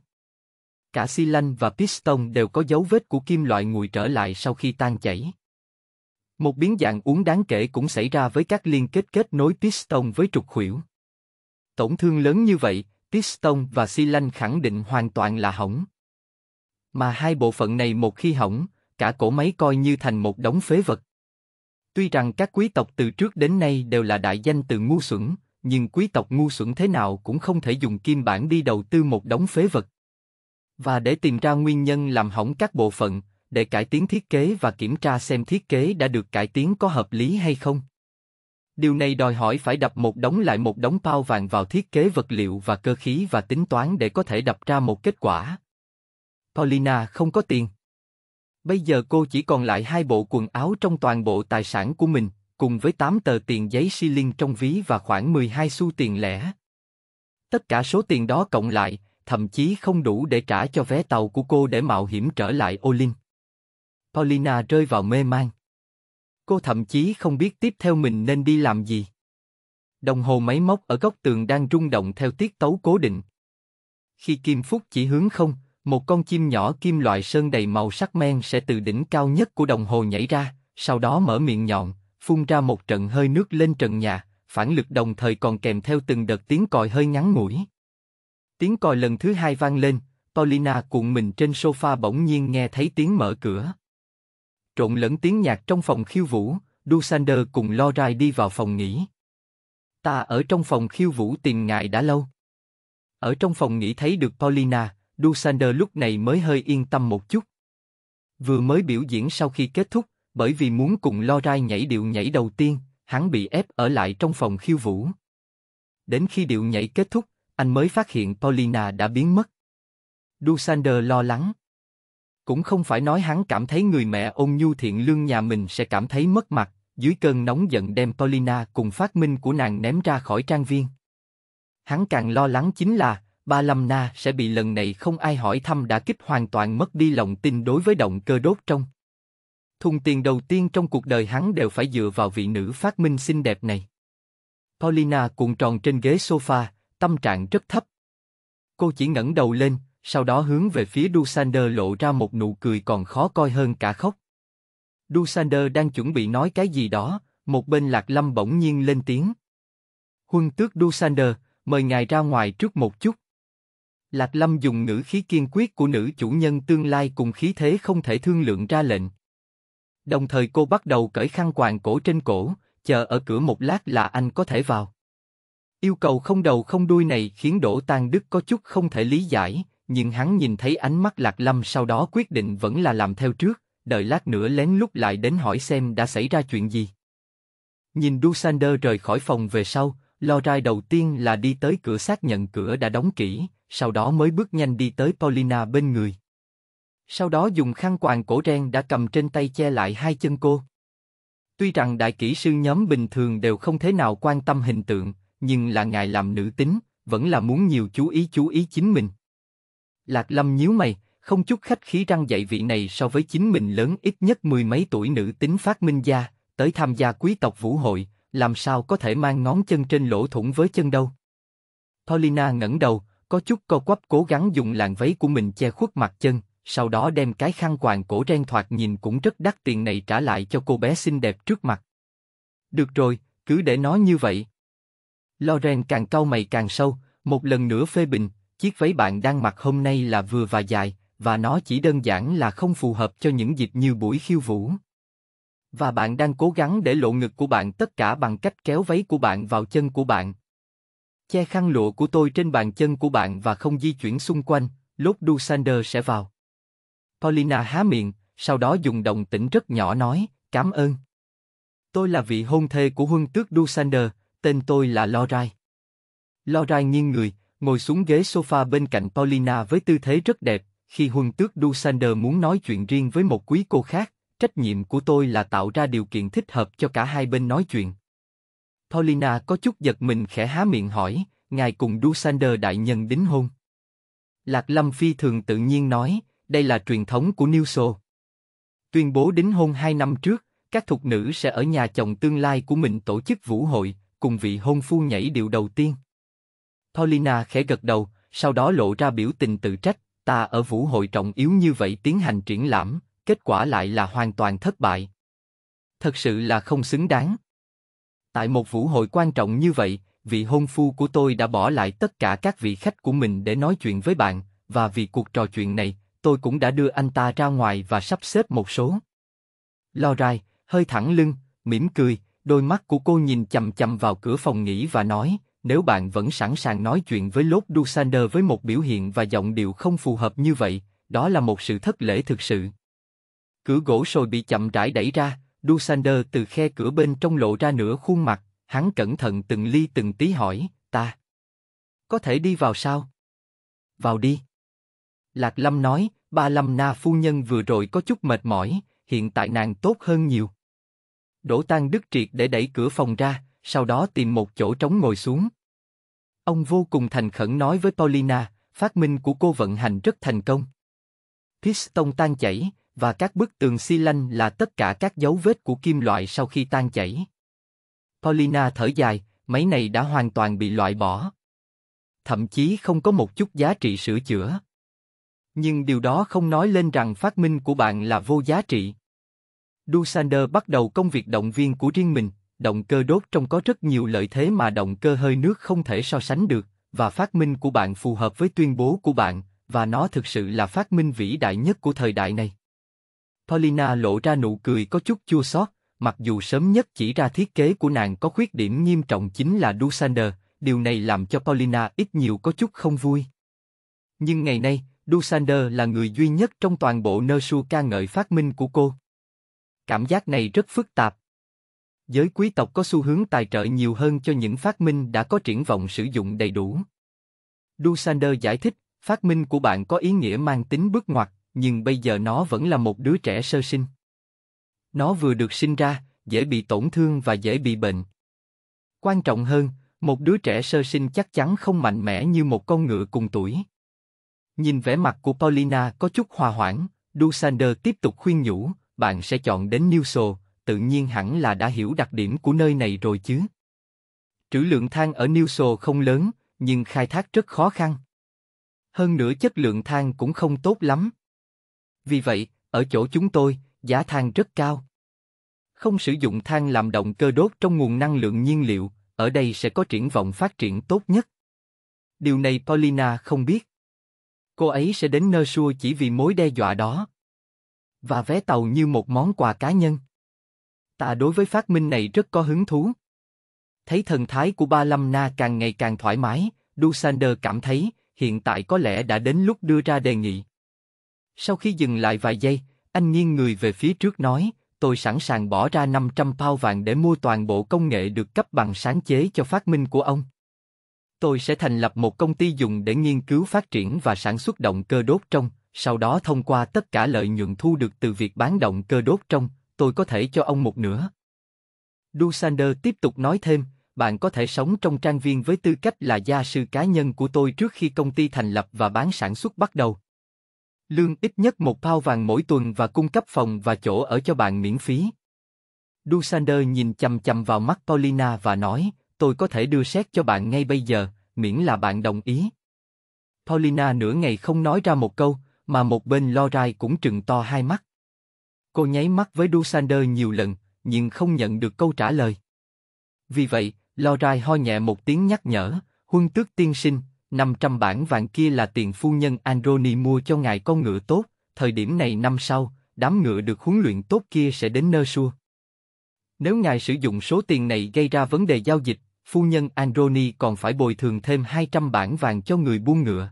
Cả xi lanh và piston đều có dấu vết của kim loại nguội trở lại sau khi tan chảy. Một biến dạng uống đáng kể cũng xảy ra với các liên kết kết nối piston với trục khuỷu tổn thương lớn như vậy, piston và xi lanh khẳng định hoàn toàn là hỏng. Mà hai bộ phận này một khi hỏng, cả cổ máy coi như thành một đống phế vật. Tuy rằng các quý tộc từ trước đến nay đều là đại danh từ ngu xuẩn, nhưng quý tộc ngu xuẩn thế nào cũng không thể dùng kim bản đi đầu tư một đống phế vật. Và để tìm ra nguyên nhân làm hỏng các bộ phận, để cải tiến thiết kế và kiểm tra xem thiết kế đã được cải tiến có hợp lý hay không. Điều này đòi hỏi phải đập một đống lại một đống bao vàng vào thiết kế vật liệu và cơ khí và tính toán để có thể đập ra một kết quả. Paulina không có tiền. Bây giờ cô chỉ còn lại hai bộ quần áo trong toàn bộ tài sản của mình, cùng với 8 tờ tiền giấy xi linh trong ví và khoảng 12 xu tiền lẻ. Tất cả số tiền đó cộng lại, thậm chí không đủ để trả cho vé tàu của cô để mạo hiểm trở lại Olin. Paulina rơi vào mê mang cô thậm chí không biết tiếp theo mình nên đi làm gì. Đồng hồ máy móc ở góc tường đang rung động theo tiết tấu cố định. Khi kim phúc chỉ hướng không, một con chim nhỏ kim loại sơn đầy màu sắc men sẽ từ đỉnh cao nhất của đồng hồ nhảy ra, sau đó mở miệng nhọn, phun ra một trận hơi nước lên trần nhà, phản lực đồng thời còn kèm theo từng đợt tiếng còi hơi ngắn ngủi. Tiếng còi lần thứ hai vang lên, Paulina cuộn mình trên sofa bỗng nhiên nghe thấy tiếng mở cửa trộn lẫn tiếng nhạc trong phòng khiêu vũ, Dusander cùng Lorai đi vào phòng nghỉ. Ta ở trong phòng khiêu vũ tìm ngại đã lâu. Ở trong phòng nghỉ thấy được Paulina, Dusander lúc này mới hơi yên tâm một chút. Vừa mới biểu diễn sau khi kết thúc, bởi vì muốn cùng Lorai nhảy điệu nhảy đầu tiên, hắn bị ép ở lại trong phòng khiêu vũ. Đến khi điệu nhảy kết thúc, anh mới phát hiện Paulina đã biến mất. Dusander lo lắng. Cũng không phải nói hắn cảm thấy người mẹ ôn nhu thiện lương nhà mình sẽ cảm thấy mất mặt, dưới cơn nóng giận đem Paulina cùng phát minh của nàng ném ra khỏi trang viên. Hắn càng lo lắng chính là, ba Lâm Na sẽ bị lần này không ai hỏi thăm đã kích hoàn toàn mất đi lòng tin đối với động cơ đốt trong. Thùng tiền đầu tiên trong cuộc đời hắn đều phải dựa vào vị nữ phát minh xinh đẹp này. Paulina cuộn tròn trên ghế sofa, tâm trạng rất thấp. Cô chỉ ngẩng đầu lên, sau đó hướng về phía Dusander lộ ra một nụ cười còn khó coi hơn cả khóc. Dusander đang chuẩn bị nói cái gì đó, một bên Lạc Lâm bỗng nhiên lên tiếng. Huân tước Dusander, mời ngài ra ngoài trước một chút. Lạc Lâm dùng ngữ khí kiên quyết của nữ chủ nhân tương lai cùng khí thế không thể thương lượng ra lệnh. Đồng thời cô bắt đầu cởi khăn quàng cổ trên cổ, chờ ở cửa một lát là anh có thể vào. Yêu cầu không đầu không đuôi này khiến Đỗ Tan Đức có chút không thể lý giải, nhưng hắn nhìn thấy ánh mắt lạc lâm sau đó quyết định vẫn là làm theo trước, đợi lát nữa lén lút lại đến hỏi xem đã xảy ra chuyện gì. Nhìn Dusander rời khỏi phòng về sau, Lorai đầu tiên là đi tới cửa xác nhận cửa đã đóng kỹ, sau đó mới bước nhanh đi tới Paulina bên người. Sau đó dùng khăn quàng cổ ren đã cầm trên tay che lại hai chân cô. Tuy rằng đại kỹ sư nhóm bình thường đều không thế nào quan tâm hình tượng, nhưng là ngài làm nữ tính, vẫn là muốn nhiều chú ý chú ý chính mình. Lạc Lâm nhíu mày, không chút khách khí răng dạy vị này so với chính mình lớn ít nhất mười mấy tuổi nữ tính phát minh gia, tới tham gia quý tộc vũ hội, làm sao có thể mang ngón chân trên lỗ thủng với chân đâu. Paulina ngẩng đầu, có chút co quắp cố gắng dùng làn váy của mình che khuất mặt chân, sau đó đem cái khăn quàng cổ ren thoạt nhìn cũng rất đắt tiền này trả lại cho cô bé xinh đẹp trước mặt. Được rồi, cứ để nó như vậy. Loren càng cau mày càng sâu, một lần nữa phê bình, Chiếc váy bạn đang mặc hôm nay là vừa và dài, và nó chỉ đơn giản là không phù hợp cho những dịp như buổi khiêu vũ. Và bạn đang cố gắng để lộ ngực của bạn tất cả bằng cách kéo váy của bạn vào chân của bạn. Che khăn lụa của tôi trên bàn chân của bạn và không di chuyển xung quanh, lốt đu Sander sẽ vào. Paulina há miệng, sau đó dùng đồng tĩnh rất nhỏ nói, cảm ơn. Tôi là vị hôn thê của huân tước Dusander, tên tôi là Lorai. Lorai nghiêng người, ngồi xuống ghế sofa bên cạnh Paulina với tư thế rất đẹp, khi huân tước Dusander muốn nói chuyện riêng với một quý cô khác, trách nhiệm của tôi là tạo ra điều kiện thích hợp cho cả hai bên nói chuyện. Paulina có chút giật mình khẽ há miệng hỏi, ngài cùng Dusander đại nhân đính hôn. Lạc Lâm Phi thường tự nhiên nói, đây là truyền thống của Newso. Tuyên bố đính hôn hai năm trước, các thục nữ sẽ ở nhà chồng tương lai của mình tổ chức vũ hội, cùng vị hôn phu nhảy điệu đầu tiên. Paulina khẽ gật đầu, sau đó lộ ra biểu tình tự trách, ta ở vũ hội trọng yếu như vậy tiến hành triển lãm, kết quả lại là hoàn toàn thất bại. Thật sự là không xứng đáng. Tại một vũ hội quan trọng như vậy, vị hôn phu của tôi đã bỏ lại tất cả các vị khách của mình để nói chuyện với bạn, và vì cuộc trò chuyện này, tôi cũng đã đưa anh ta ra ngoài và sắp xếp một số. Lorai, hơi thẳng lưng, mỉm cười, đôi mắt của cô nhìn chầm chầm vào cửa phòng nghỉ và nói, nếu bạn vẫn sẵn sàng nói chuyện với Lốt Dusander với một biểu hiện và giọng điệu không phù hợp như vậy, đó là một sự thất lễ thực sự. Cửa gỗ sồi bị chậm rãi đẩy ra, Dusander từ khe cửa bên trong lộ ra nửa khuôn mặt, hắn cẩn thận từng ly từng tí hỏi, ta. Có thể đi vào sao? Vào đi. Lạc Lâm nói, ba Lâm Na phu nhân vừa rồi có chút mệt mỏi, hiện tại nàng tốt hơn nhiều. Đỗ Tăng Đức Triệt để đẩy cửa phòng ra, sau đó tìm một chỗ trống ngồi xuống. Ông vô cùng thành khẩn nói với Paulina, phát minh của cô vận hành rất thành công. Piston tan chảy, và các bức tường xi lanh là tất cả các dấu vết của kim loại sau khi tan chảy. Paulina thở dài, máy này đã hoàn toàn bị loại bỏ. Thậm chí không có một chút giá trị sửa chữa. Nhưng điều đó không nói lên rằng phát minh của bạn là vô giá trị. Dusander bắt đầu công việc động viên của riêng mình, động cơ đốt trong có rất nhiều lợi thế mà động cơ hơi nước không thể so sánh được, và phát minh của bạn phù hợp với tuyên bố của bạn, và nó thực sự là phát minh vĩ đại nhất của thời đại này. Paulina lộ ra nụ cười có chút chua xót, mặc dù sớm nhất chỉ ra thiết kế của nàng có khuyết điểm nghiêm trọng chính là Dusander, điều này làm cho Paulina ít nhiều có chút không vui. Nhưng ngày nay, Dusander là người duy nhất trong toàn bộ Nơ Su ca ngợi phát minh của cô. Cảm giác này rất phức tạp, giới quý tộc có xu hướng tài trợ nhiều hơn cho những phát minh đã có triển vọng sử dụng đầy đủ. Dusander giải thích, phát minh của bạn có ý nghĩa mang tính bước ngoặt, nhưng bây giờ nó vẫn là một đứa trẻ sơ sinh. Nó vừa được sinh ra, dễ bị tổn thương và dễ bị bệnh. Quan trọng hơn, một đứa trẻ sơ sinh chắc chắn không mạnh mẽ như một con ngựa cùng tuổi. Nhìn vẻ mặt của Paulina có chút hòa hoãn, Dusander tiếp tục khuyên nhủ, bạn sẽ chọn đến Newso, tự nhiên hẳn là đã hiểu đặc điểm của nơi này rồi chứ. Trữ lượng than ở Newso không lớn, nhưng khai thác rất khó khăn. Hơn nữa chất lượng than cũng không tốt lắm. Vì vậy, ở chỗ chúng tôi, giá than rất cao. Không sử dụng than làm động cơ đốt trong nguồn năng lượng nhiên liệu, ở đây sẽ có triển vọng phát triển tốt nhất. Điều này Paulina không biết. Cô ấy sẽ đến Nơ Sua chỉ vì mối đe dọa đó. Và vé tàu như một món quà cá nhân ta đối với phát minh này rất có hứng thú. Thấy thần thái của Ba Lâm Na càng ngày càng thoải mái, Dusander cảm thấy, hiện tại có lẽ đã đến lúc đưa ra đề nghị. Sau khi dừng lại vài giây, anh nghiêng người về phía trước nói, tôi sẵn sàng bỏ ra 500 pound vàng để mua toàn bộ công nghệ được cấp bằng sáng chế cho phát minh của ông. Tôi sẽ thành lập một công ty dùng để nghiên cứu phát triển và sản xuất động cơ đốt trong, sau đó thông qua tất cả lợi nhuận thu được từ việc bán động cơ đốt trong, tôi có thể cho ông một nửa. Dusander tiếp tục nói thêm, bạn có thể sống trong trang viên với tư cách là gia sư cá nhân của tôi trước khi công ty thành lập và bán sản xuất bắt đầu. Lương ít nhất một bao vàng mỗi tuần và cung cấp phòng và chỗ ở cho bạn miễn phí. Dusander nhìn chầm chầm vào mắt Paulina và nói, tôi có thể đưa xét cho bạn ngay bây giờ, miễn là bạn đồng ý. Paulina nửa ngày không nói ra một câu, mà một bên Lorai cũng trừng to hai mắt. Cô nháy mắt với Dusander nhiều lần, nhưng không nhận được câu trả lời. Vì vậy, Lorai ho nhẹ một tiếng nhắc nhở, huân tước tiên sinh, 500 bản vàng kia là tiền phu nhân Androni mua cho ngài con ngựa tốt, thời điểm này năm sau, đám ngựa được huấn luyện tốt kia sẽ đến nơ xua. Nếu ngài sử dụng số tiền này gây ra vấn đề giao dịch, phu nhân Androni còn phải bồi thường thêm 200 bản vàng cho người buôn ngựa.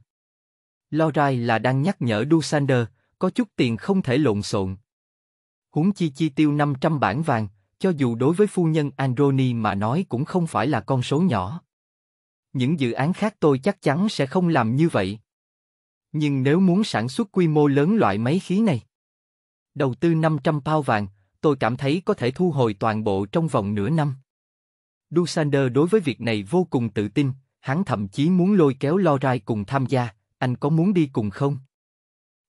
Lorai là đang nhắc nhở Dusander, có chút tiền không thể lộn xộn huống chi chi tiêu 500 bản vàng, cho dù đối với phu nhân Androni mà nói cũng không phải là con số nhỏ. Những dự án khác tôi chắc chắn sẽ không làm như vậy. Nhưng nếu muốn sản xuất quy mô lớn loại máy khí này, đầu tư 500 bao vàng, tôi cảm thấy có thể thu hồi toàn bộ trong vòng nửa năm. Dusander đối với việc này vô cùng tự tin, hắn thậm chí muốn lôi kéo Lorai cùng tham gia, anh có muốn đi cùng không?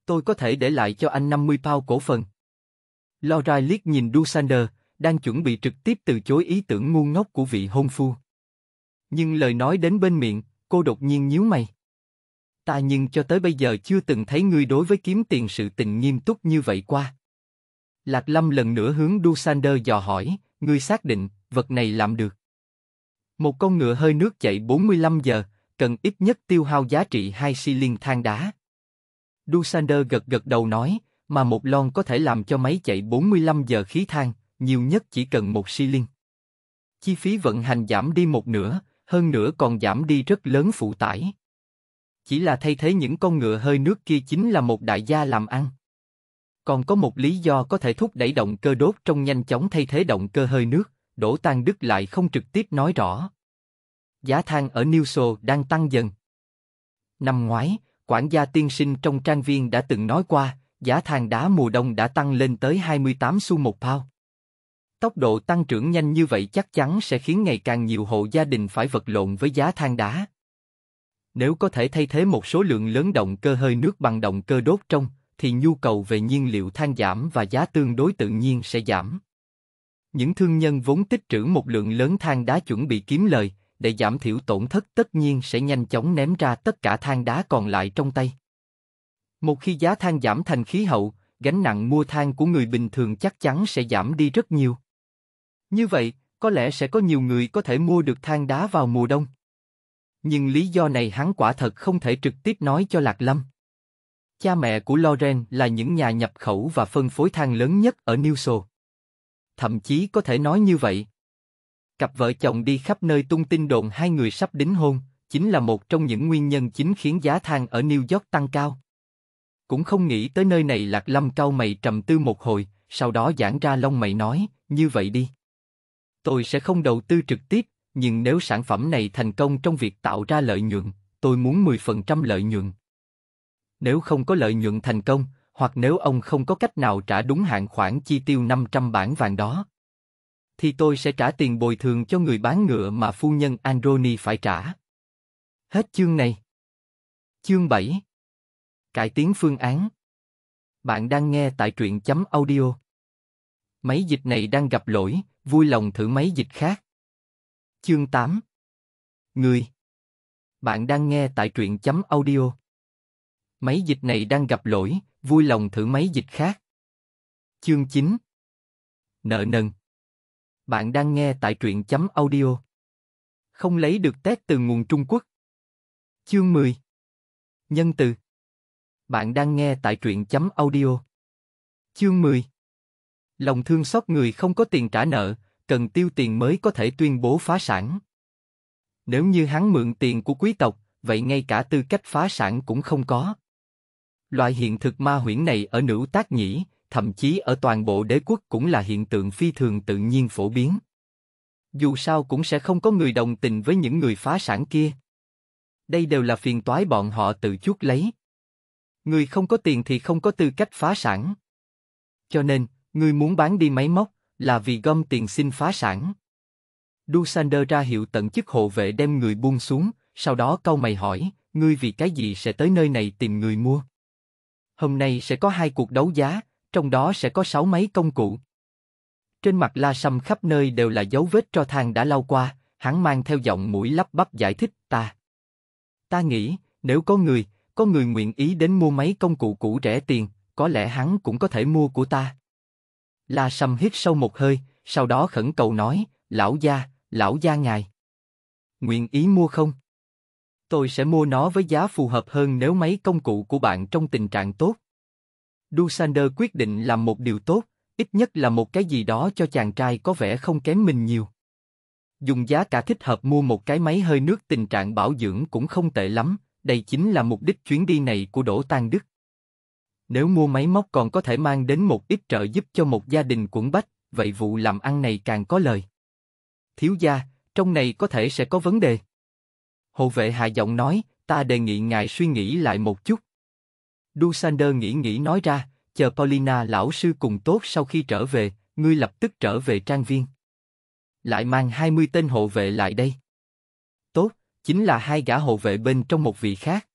Tôi có thể để lại cho anh 50 bao cổ phần, Laura liếc nhìn Dusander, đang chuẩn bị trực tiếp từ chối ý tưởng ngu ngốc của vị hôn phu. Nhưng lời nói đến bên miệng, cô đột nhiên nhíu mày. Ta nhưng cho tới bây giờ chưa từng thấy ngươi đối với kiếm tiền sự tình nghiêm túc như vậy qua. Lạc Lâm lần nữa hướng Dusander dò hỏi, ngươi xác định, vật này làm được. Một con ngựa hơi nước chạy 45 giờ, cần ít nhất tiêu hao giá trị hai xi liên than đá. Dusander gật gật đầu nói, mà một lon có thể làm cho máy chạy 45 giờ khí than, nhiều nhất chỉ cần một xi linh. Chi phí vận hành giảm đi một nửa, hơn nữa còn giảm đi rất lớn phụ tải. Chỉ là thay thế những con ngựa hơi nước kia chính là một đại gia làm ăn. Còn có một lý do có thể thúc đẩy động cơ đốt trong nhanh chóng thay thế động cơ hơi nước, đổ tan Đức lại không trực tiếp nói rõ. Giá than ở New Seoul đang tăng dần. Năm ngoái, quản gia tiên sinh trong trang viên đã từng nói qua, giá than đá mùa đông đã tăng lên tới 28 xu một bao. Tốc độ tăng trưởng nhanh như vậy chắc chắn sẽ khiến ngày càng nhiều hộ gia đình phải vật lộn với giá than đá. Nếu có thể thay thế một số lượng lớn động cơ hơi nước bằng động cơ đốt trong, thì nhu cầu về nhiên liệu than giảm và giá tương đối tự nhiên sẽ giảm. Những thương nhân vốn tích trữ một lượng lớn than đá chuẩn bị kiếm lời, để giảm thiểu tổn thất tất nhiên sẽ nhanh chóng ném ra tất cả than đá còn lại trong tay. Một khi giá than giảm thành khí hậu, gánh nặng mua than của người bình thường chắc chắn sẽ giảm đi rất nhiều. Như vậy, có lẽ sẽ có nhiều người có thể mua được than đá vào mùa đông. Nhưng lý do này hắn quả thật không thể trực tiếp nói cho Lạc Lâm. Cha mẹ của Loren là những nhà nhập khẩu và phân phối than lớn nhất ở Newso. Thậm chí có thể nói như vậy. Cặp vợ chồng đi khắp nơi tung tin đồn hai người sắp đính hôn, chính là một trong những nguyên nhân chính khiến giá than ở New York tăng cao cũng không nghĩ tới nơi này lạc lâm cau mày trầm tư một hồi, sau đó giãn ra lông mày nói, như vậy đi. Tôi sẽ không đầu tư trực tiếp, nhưng nếu sản phẩm này thành công trong việc tạo ra lợi nhuận, tôi muốn 10% lợi nhuận. Nếu không có lợi nhuận thành công, hoặc nếu ông không có cách nào trả đúng hạn khoản chi tiêu 500 bản vàng đó, thì tôi sẽ trả tiền bồi thường cho người bán ngựa mà phu nhân Androni phải trả. Hết chương này. Chương 7 Cải tiến phương án Bạn đang nghe tại truyện chấm audio Máy dịch này đang gặp lỗi, vui lòng thử máy dịch khác. Chương 8 Người Bạn đang nghe tại truyện chấm audio Máy dịch này đang gặp lỗi, vui lòng thử máy dịch khác. Chương 9 Nợ nần Bạn đang nghe tại truyện chấm audio Không lấy được test từ nguồn Trung Quốc Chương 10 Nhân từ bạn đang nghe tại truyện chấm audio. Chương 10 Lòng thương xót người không có tiền trả nợ, cần tiêu tiền mới có thể tuyên bố phá sản. Nếu như hắn mượn tiền của quý tộc, vậy ngay cả tư cách phá sản cũng không có. Loại hiện thực ma huyễn này ở nữ tác nhĩ, thậm chí ở toàn bộ đế quốc cũng là hiện tượng phi thường tự nhiên phổ biến. Dù sao cũng sẽ không có người đồng tình với những người phá sản kia. Đây đều là phiền toái bọn họ tự chuốc lấy người không có tiền thì không có tư cách phá sản. Cho nên, người muốn bán đi máy móc là vì gom tiền xin phá sản. Dusander ra hiệu tận chức hộ vệ đem người buông xuống, sau đó câu mày hỏi, ngươi vì cái gì sẽ tới nơi này tìm người mua? Hôm nay sẽ có hai cuộc đấu giá, trong đó sẽ có sáu máy công cụ. Trên mặt La Sâm khắp nơi đều là dấu vết cho thang đã lau qua, hắn mang theo giọng mũi lắp bắp giải thích ta. Ta nghĩ, nếu có người, có người nguyện ý đến mua máy công cụ cũ rẻ tiền, có lẽ hắn cũng có thể mua của ta. La Sâm hít sâu một hơi, sau đó khẩn cầu nói, lão gia, lão gia ngài. Nguyện ý mua không? Tôi sẽ mua nó với giá phù hợp hơn nếu máy công cụ của bạn trong tình trạng tốt. Dusander quyết định làm một điều tốt, ít nhất là một cái gì đó cho chàng trai có vẻ không kém mình nhiều. Dùng giá cả thích hợp mua một cái máy hơi nước tình trạng bảo dưỡng cũng không tệ lắm, đây chính là mục đích chuyến đi này của Đỗ Tan Đức. Nếu mua máy móc còn có thể mang đến một ít trợ giúp cho một gia đình quẩn bách, vậy vụ làm ăn này càng có lời. Thiếu gia, trong này có thể sẽ có vấn đề. Hồ vệ hạ giọng nói, ta đề nghị ngài suy nghĩ lại một chút. Dusander nghĩ nghĩ nói ra, chờ Paulina lão sư cùng tốt sau khi trở về, ngươi lập tức trở về trang viên. Lại mang 20 tên hộ vệ lại đây chính là hai gã hộ vệ bên trong một vị khác.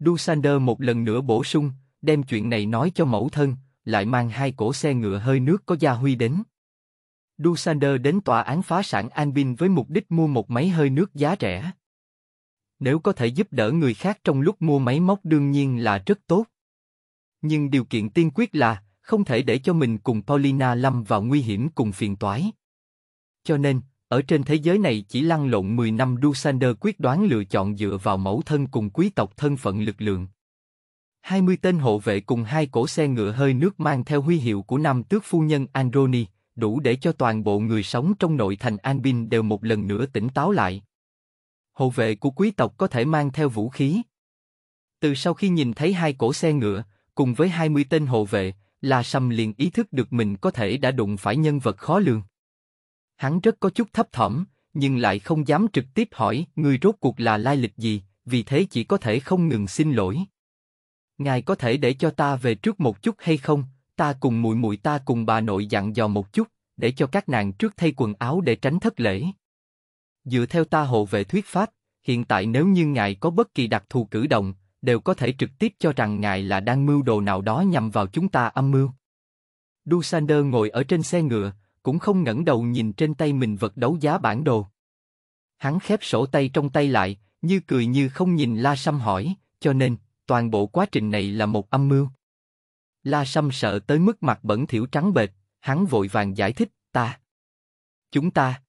Dusander một lần nữa bổ sung, đem chuyện này nói cho mẫu thân, lại mang hai cổ xe ngựa hơi nước có gia huy đến. Dusander đến tòa án phá sản Anbin với mục đích mua một máy hơi nước giá rẻ. Nếu có thể giúp đỡ người khác trong lúc mua máy móc đương nhiên là rất tốt. Nhưng điều kiện tiên quyết là không thể để cho mình cùng Paulina lâm vào nguy hiểm cùng phiền toái. Cho nên, ở trên thế giới này chỉ lăn lộn 10 năm Dusander quyết đoán lựa chọn dựa vào mẫu thân cùng quý tộc thân phận lực lượng. 20 tên hộ vệ cùng hai cổ xe ngựa hơi nước mang theo huy hiệu của nam tước phu nhân Androni, đủ để cho toàn bộ người sống trong nội thành Anbin đều một lần nữa tỉnh táo lại. Hộ vệ của quý tộc có thể mang theo vũ khí. Từ sau khi nhìn thấy hai cổ xe ngựa, cùng với 20 tên hộ vệ, La Sâm liền ý thức được mình có thể đã đụng phải nhân vật khó lường. Hắn rất có chút thấp thỏm, nhưng lại không dám trực tiếp hỏi người rốt cuộc là lai lịch gì, vì thế chỉ có thể không ngừng xin lỗi. Ngài có thể để cho ta về trước một chút hay không? Ta cùng muội muội ta cùng bà nội dặn dò một chút, để cho các nàng trước thay quần áo để tránh thất lễ. Dựa theo ta hộ vệ thuyết pháp, hiện tại nếu như ngài có bất kỳ đặc thù cử động, đều có thể trực tiếp cho rằng ngài là đang mưu đồ nào đó nhằm vào chúng ta âm mưu. Dusander ngồi ở trên xe ngựa, cũng không ngẩng đầu nhìn trên tay mình vật đấu giá bản đồ. Hắn khép sổ tay trong tay lại, như cười như không nhìn La Sâm hỏi, cho nên, toàn bộ quá trình này là một âm mưu. La Sâm sợ tới mức mặt bẩn thiểu trắng bệch, hắn vội vàng giải thích, ta. Chúng ta.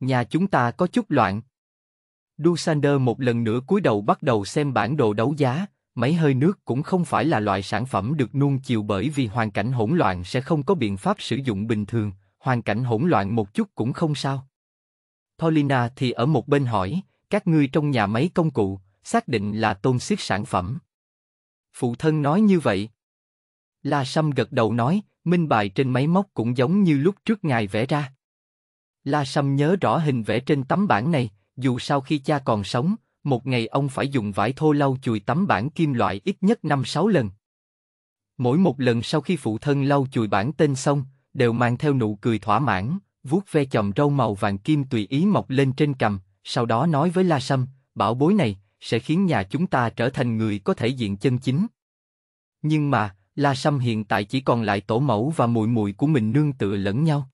Nhà chúng ta có chút loạn. Du Sander một lần nữa cúi đầu bắt đầu xem bản đồ đấu giá, máy hơi nước cũng không phải là loại sản phẩm được nuông chiều bởi vì hoàn cảnh hỗn loạn sẽ không có biện pháp sử dụng bình thường, hoàn cảnh hỗn loạn một chút cũng không sao. Paulina thì ở một bên hỏi, các ngươi trong nhà máy công cụ, xác định là tôn siết sản phẩm. Phụ thân nói như vậy. La Sâm gật đầu nói, minh bài trên máy móc cũng giống như lúc trước ngài vẽ ra. La Sâm nhớ rõ hình vẽ trên tấm bản này, dù sau khi cha còn sống, một ngày ông phải dùng vải thô lau chùi tấm bảng kim loại ít nhất 5-6 lần. Mỗi một lần sau khi phụ thân lau chùi bảng tên xong, đều mang theo nụ cười thỏa mãn, vuốt ve chòm râu màu vàng kim tùy ý mọc lên trên cằm, sau đó nói với La Sâm, bảo bối này sẽ khiến nhà chúng ta trở thành người có thể diện chân chính. Nhưng mà, La Sâm hiện tại chỉ còn lại tổ mẫu và mùi mùi của mình nương tựa lẫn nhau.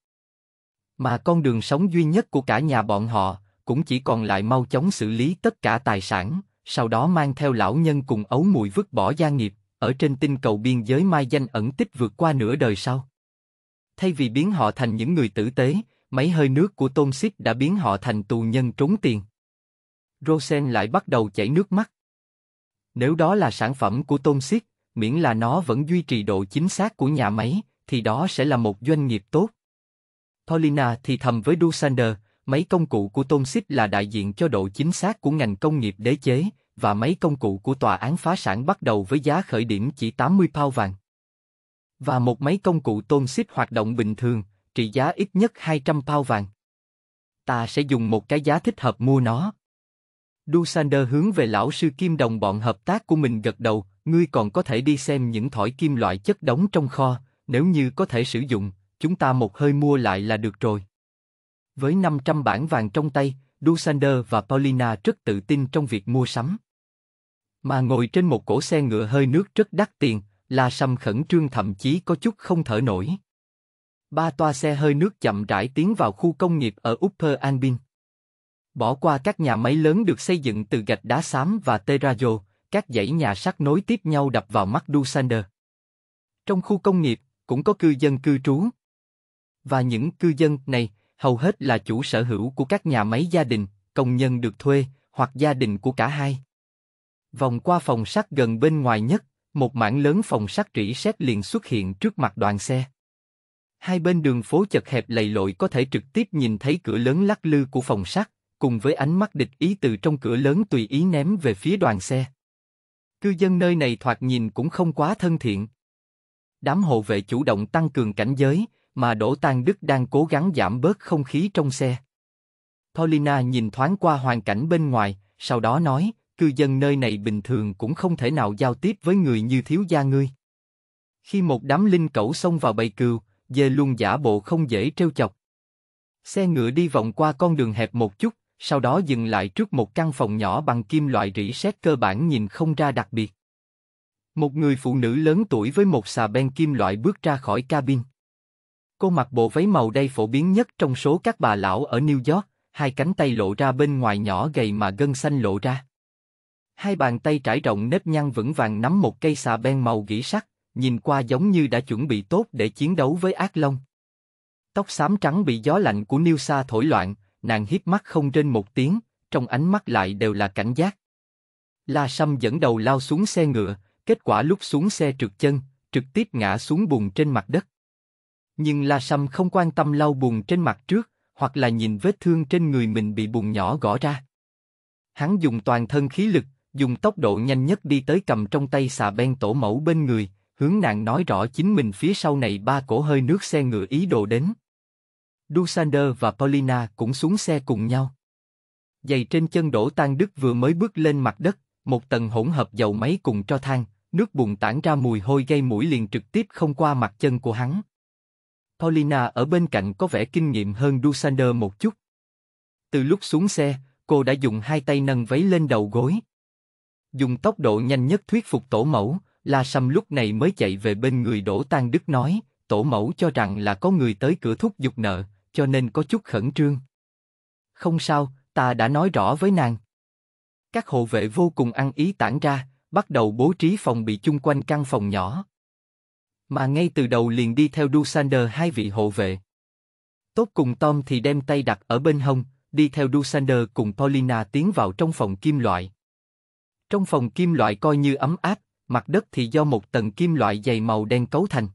Mà con đường sống duy nhất của cả nhà bọn họ cũng chỉ còn lại mau chóng xử lý tất cả tài sản, sau đó mang theo lão nhân cùng ấu mùi vứt bỏ gia nghiệp, ở trên tinh cầu biên giới mai danh ẩn tích vượt qua nửa đời sau. Thay vì biến họ thành những người tử tế, mấy hơi nước của Tôn Xích đã biến họ thành tù nhân trốn tiền. Rosen lại bắt đầu chảy nước mắt. Nếu đó là sản phẩm của Tôn Xích, miễn là nó vẫn duy trì độ chính xác của nhà máy, thì đó sẽ là một doanh nghiệp tốt. Paulina thì thầm với Dusander, Mấy công cụ của Tôn Xích là đại diện cho độ chính xác của ngành công nghiệp đế chế, và mấy công cụ của tòa án phá sản bắt đầu với giá khởi điểm chỉ 80 pound vàng. Và một máy công cụ Tôn Xích hoạt động bình thường, trị giá ít nhất 200 pound vàng. Ta sẽ dùng một cái giá thích hợp mua nó. Dusander hướng về lão sư kim đồng bọn hợp tác của mình gật đầu, ngươi còn có thể đi xem những thỏi kim loại chất đóng trong kho, nếu như có thể sử dụng, chúng ta một hơi mua lại là được rồi. Với 500 bản vàng trong tay, Dusander và Paulina rất tự tin trong việc mua sắm. Mà ngồi trên một cỗ xe ngựa hơi nước rất đắt tiền, La Sâm khẩn trương thậm chí có chút không thở nổi. Ba toa xe hơi nước chậm rãi tiến vào khu công nghiệp ở Upper Anbin. Bỏ qua các nhà máy lớn được xây dựng từ gạch đá xám và terrazzo, các dãy nhà sắt nối tiếp nhau đập vào mắt Dusander. Trong khu công nghiệp, cũng có cư dân cư trú. Và những cư dân này hầu hết là chủ sở hữu của các nhà máy gia đình, công nhân được thuê, hoặc gia đình của cả hai. Vòng qua phòng sắt gần bên ngoài nhất, một mảng lớn phòng sắt rỉ sét liền xuất hiện trước mặt đoàn xe. Hai bên đường phố chật hẹp lầy lội có thể trực tiếp nhìn thấy cửa lớn lắc lư của phòng sắt, cùng với ánh mắt địch ý từ trong cửa lớn tùy ý ném về phía đoàn xe. Cư dân nơi này thoạt nhìn cũng không quá thân thiện. Đám hộ vệ chủ động tăng cường cảnh giới, mà Đỗ Tan Đức đang cố gắng giảm bớt không khí trong xe. Paulina nhìn thoáng qua hoàn cảnh bên ngoài, sau đó nói, cư dân nơi này bình thường cũng không thể nào giao tiếp với người như thiếu gia ngươi. Khi một đám linh cẩu xông vào bầy cừu, dê luôn giả bộ không dễ trêu chọc. Xe ngựa đi vòng qua con đường hẹp một chút, sau đó dừng lại trước một căn phòng nhỏ bằng kim loại rỉ sét cơ bản nhìn không ra đặc biệt. Một người phụ nữ lớn tuổi với một xà beng kim loại bước ra khỏi cabin. Cô mặc bộ váy màu đây phổ biến nhất trong số các bà lão ở New York, hai cánh tay lộ ra bên ngoài nhỏ gầy mà gân xanh lộ ra. Hai bàn tay trải rộng nếp nhăn vững vàng nắm một cây xà beng màu gỉ sắt, nhìn qua giống như đã chuẩn bị tốt để chiến đấu với ác long. Tóc xám trắng bị gió lạnh của New Sa thổi loạn, nàng hiếp mắt không trên một tiếng, trong ánh mắt lại đều là cảnh giác. La Sâm dẫn đầu lao xuống xe ngựa, kết quả lúc xuống xe trượt chân, trực tiếp ngã xuống bùn trên mặt đất. Nhưng La Sâm không quan tâm lau bùn trên mặt trước, hoặc là nhìn vết thương trên người mình bị bùn nhỏ gõ ra. Hắn dùng toàn thân khí lực, dùng tốc độ nhanh nhất đi tới cầm trong tay xà ben tổ mẫu bên người, hướng nàng nói rõ chính mình phía sau này ba cổ hơi nước xe ngựa ý đồ đến. Dusander và Paulina cũng xuống xe cùng nhau. Giày trên chân đổ tan đức vừa mới bước lên mặt đất, một tầng hỗn hợp dầu máy cùng cho thang, nước bùn tản ra mùi hôi gây mũi liền trực tiếp không qua mặt chân của hắn. Paulina ở bên cạnh có vẻ kinh nghiệm hơn Dusander một chút. Từ lúc xuống xe, cô đã dùng hai tay nâng váy lên đầu gối. Dùng tốc độ nhanh nhất thuyết phục tổ mẫu, La Sâm lúc này mới chạy về bên người Đỗ Tan Đức nói, tổ mẫu cho rằng là có người tới cửa thúc giục nợ, cho nên có chút khẩn trương. Không sao, ta đã nói rõ với nàng. Các hộ vệ vô cùng ăn ý tản ra, bắt đầu bố trí phòng bị chung quanh căn phòng nhỏ. Mà ngay từ đầu liền đi theo Dusander hai vị hộ vệ. Tốt cùng Tom thì đem tay đặt ở bên hông, đi theo Dusander cùng Paulina tiến vào trong phòng kim loại. Trong phòng kim loại coi như ấm áp, mặt đất thì do một tầng kim loại dày màu đen cấu thành.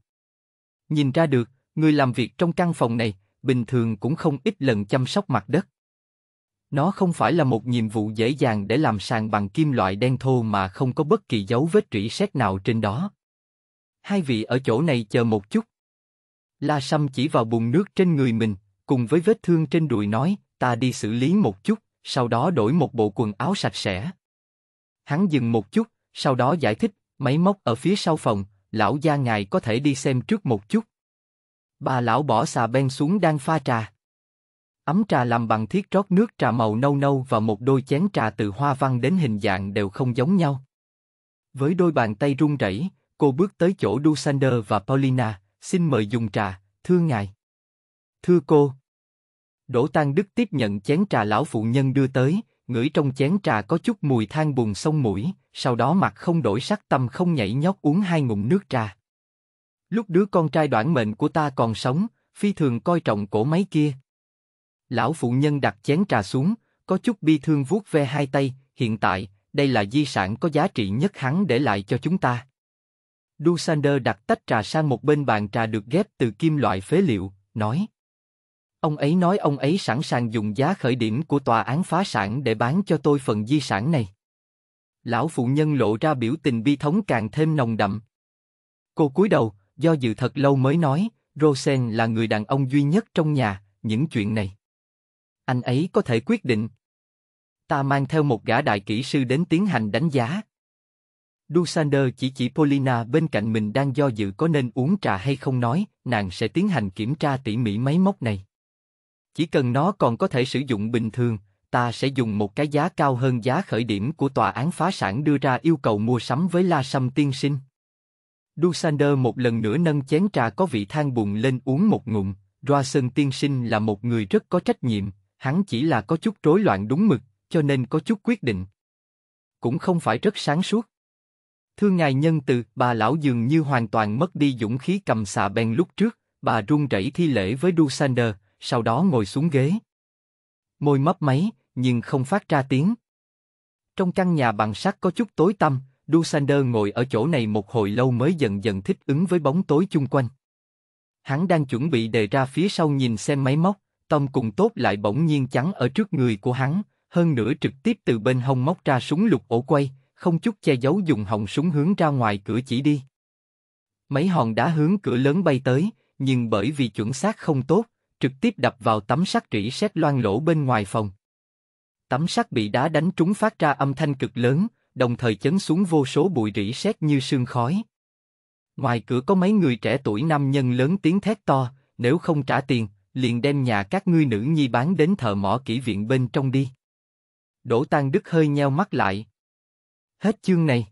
Nhìn ra được, người làm việc trong căn phòng này, bình thường cũng không ít lần chăm sóc mặt đất. Nó không phải là một nhiệm vụ dễ dàng để làm sàn bằng kim loại đen thô mà không có bất kỳ dấu vết rỉ sét nào trên đó hai vị ở chỗ này chờ một chút. La Sâm chỉ vào bùn nước trên người mình, cùng với vết thương trên đùi nói, ta đi xử lý một chút, sau đó đổi một bộ quần áo sạch sẽ. Hắn dừng một chút, sau đó giải thích, máy móc ở phía sau phòng, lão gia ngài có thể đi xem trước một chút. Bà lão bỏ xà ben xuống đang pha trà. Ấm trà làm bằng thiết rót nước trà màu nâu nâu và một đôi chén trà từ hoa văn đến hình dạng đều không giống nhau. Với đôi bàn tay run rẩy, Cô bước tới chỗ Dusander và Paulina, xin mời dùng trà, thưa ngài. Thưa cô. Đỗ Tăng Đức tiếp nhận chén trà lão phụ nhân đưa tới, ngửi trong chén trà có chút mùi than bùn sông mũi, sau đó mặt không đổi sắc tâm không nhảy nhót uống hai ngụm nước trà. Lúc đứa con trai đoạn mệnh của ta còn sống, phi thường coi trọng cổ máy kia. Lão phụ nhân đặt chén trà xuống, có chút bi thương vuốt ve hai tay, hiện tại, đây là di sản có giá trị nhất hắn để lại cho chúng ta. Dusander đặt tách trà sang một bên bàn trà được ghép từ kim loại phế liệu, nói. Ông ấy nói ông ấy sẵn sàng dùng giá khởi điểm của tòa án phá sản để bán cho tôi phần di sản này. Lão phụ nhân lộ ra biểu tình bi thống càng thêm nồng đậm. Cô cúi đầu, do dự thật lâu mới nói, Rosen là người đàn ông duy nhất trong nhà, những chuyện này. Anh ấy có thể quyết định. Ta mang theo một gã đại kỹ sư đến tiến hành đánh giá. Dusander chỉ chỉ Polina bên cạnh mình đang do dự có nên uống trà hay không nói, nàng sẽ tiến hành kiểm tra tỉ mỉ máy móc này. Chỉ cần nó còn có thể sử dụng bình thường, ta sẽ dùng một cái giá cao hơn giá khởi điểm của tòa án phá sản đưa ra yêu cầu mua sắm với La Sâm tiên sinh. Dusander một lần nữa nâng chén trà có vị than bùn lên uống một ngụm. Roason tiên sinh là một người rất có trách nhiệm, hắn chỉ là có chút rối loạn đúng mực, cho nên có chút quyết định. Cũng không phải rất sáng suốt. Thương ngài nhân từ, bà lão dường như hoàn toàn mất đi dũng khí cầm xà bèn lúc trước, bà run rẩy thi lễ với Du Sander, sau đó ngồi xuống ghế. Môi mấp máy, nhưng không phát ra tiếng. Trong căn nhà bằng sắt có chút tối tăm, Du Sander ngồi ở chỗ này một hồi lâu mới dần dần thích ứng với bóng tối chung quanh. Hắn đang chuẩn bị đề ra phía sau nhìn xem máy móc, tông cùng tốt lại bỗng nhiên chắn ở trước người của hắn, hơn nữa trực tiếp từ bên hông móc ra súng lục ổ quay, không chút che giấu dùng họng súng hướng ra ngoài cửa chỉ đi. Mấy hòn đá hướng cửa lớn bay tới, nhưng bởi vì chuẩn xác không tốt, trực tiếp đập vào tấm sắt rỉ sét loang lỗ bên ngoài phòng. Tấm sắt bị đá đánh trúng phát ra âm thanh cực lớn, đồng thời chấn xuống vô số bụi rỉ sét như sương khói. Ngoài cửa có mấy người trẻ tuổi nam nhân lớn tiếng thét to, nếu không trả tiền, liền đem nhà các ngươi nữ nhi bán đến thợ mỏ kỹ viện bên trong đi. Đỗ Tăng Đức hơi nheo mắt lại, Hết chương này.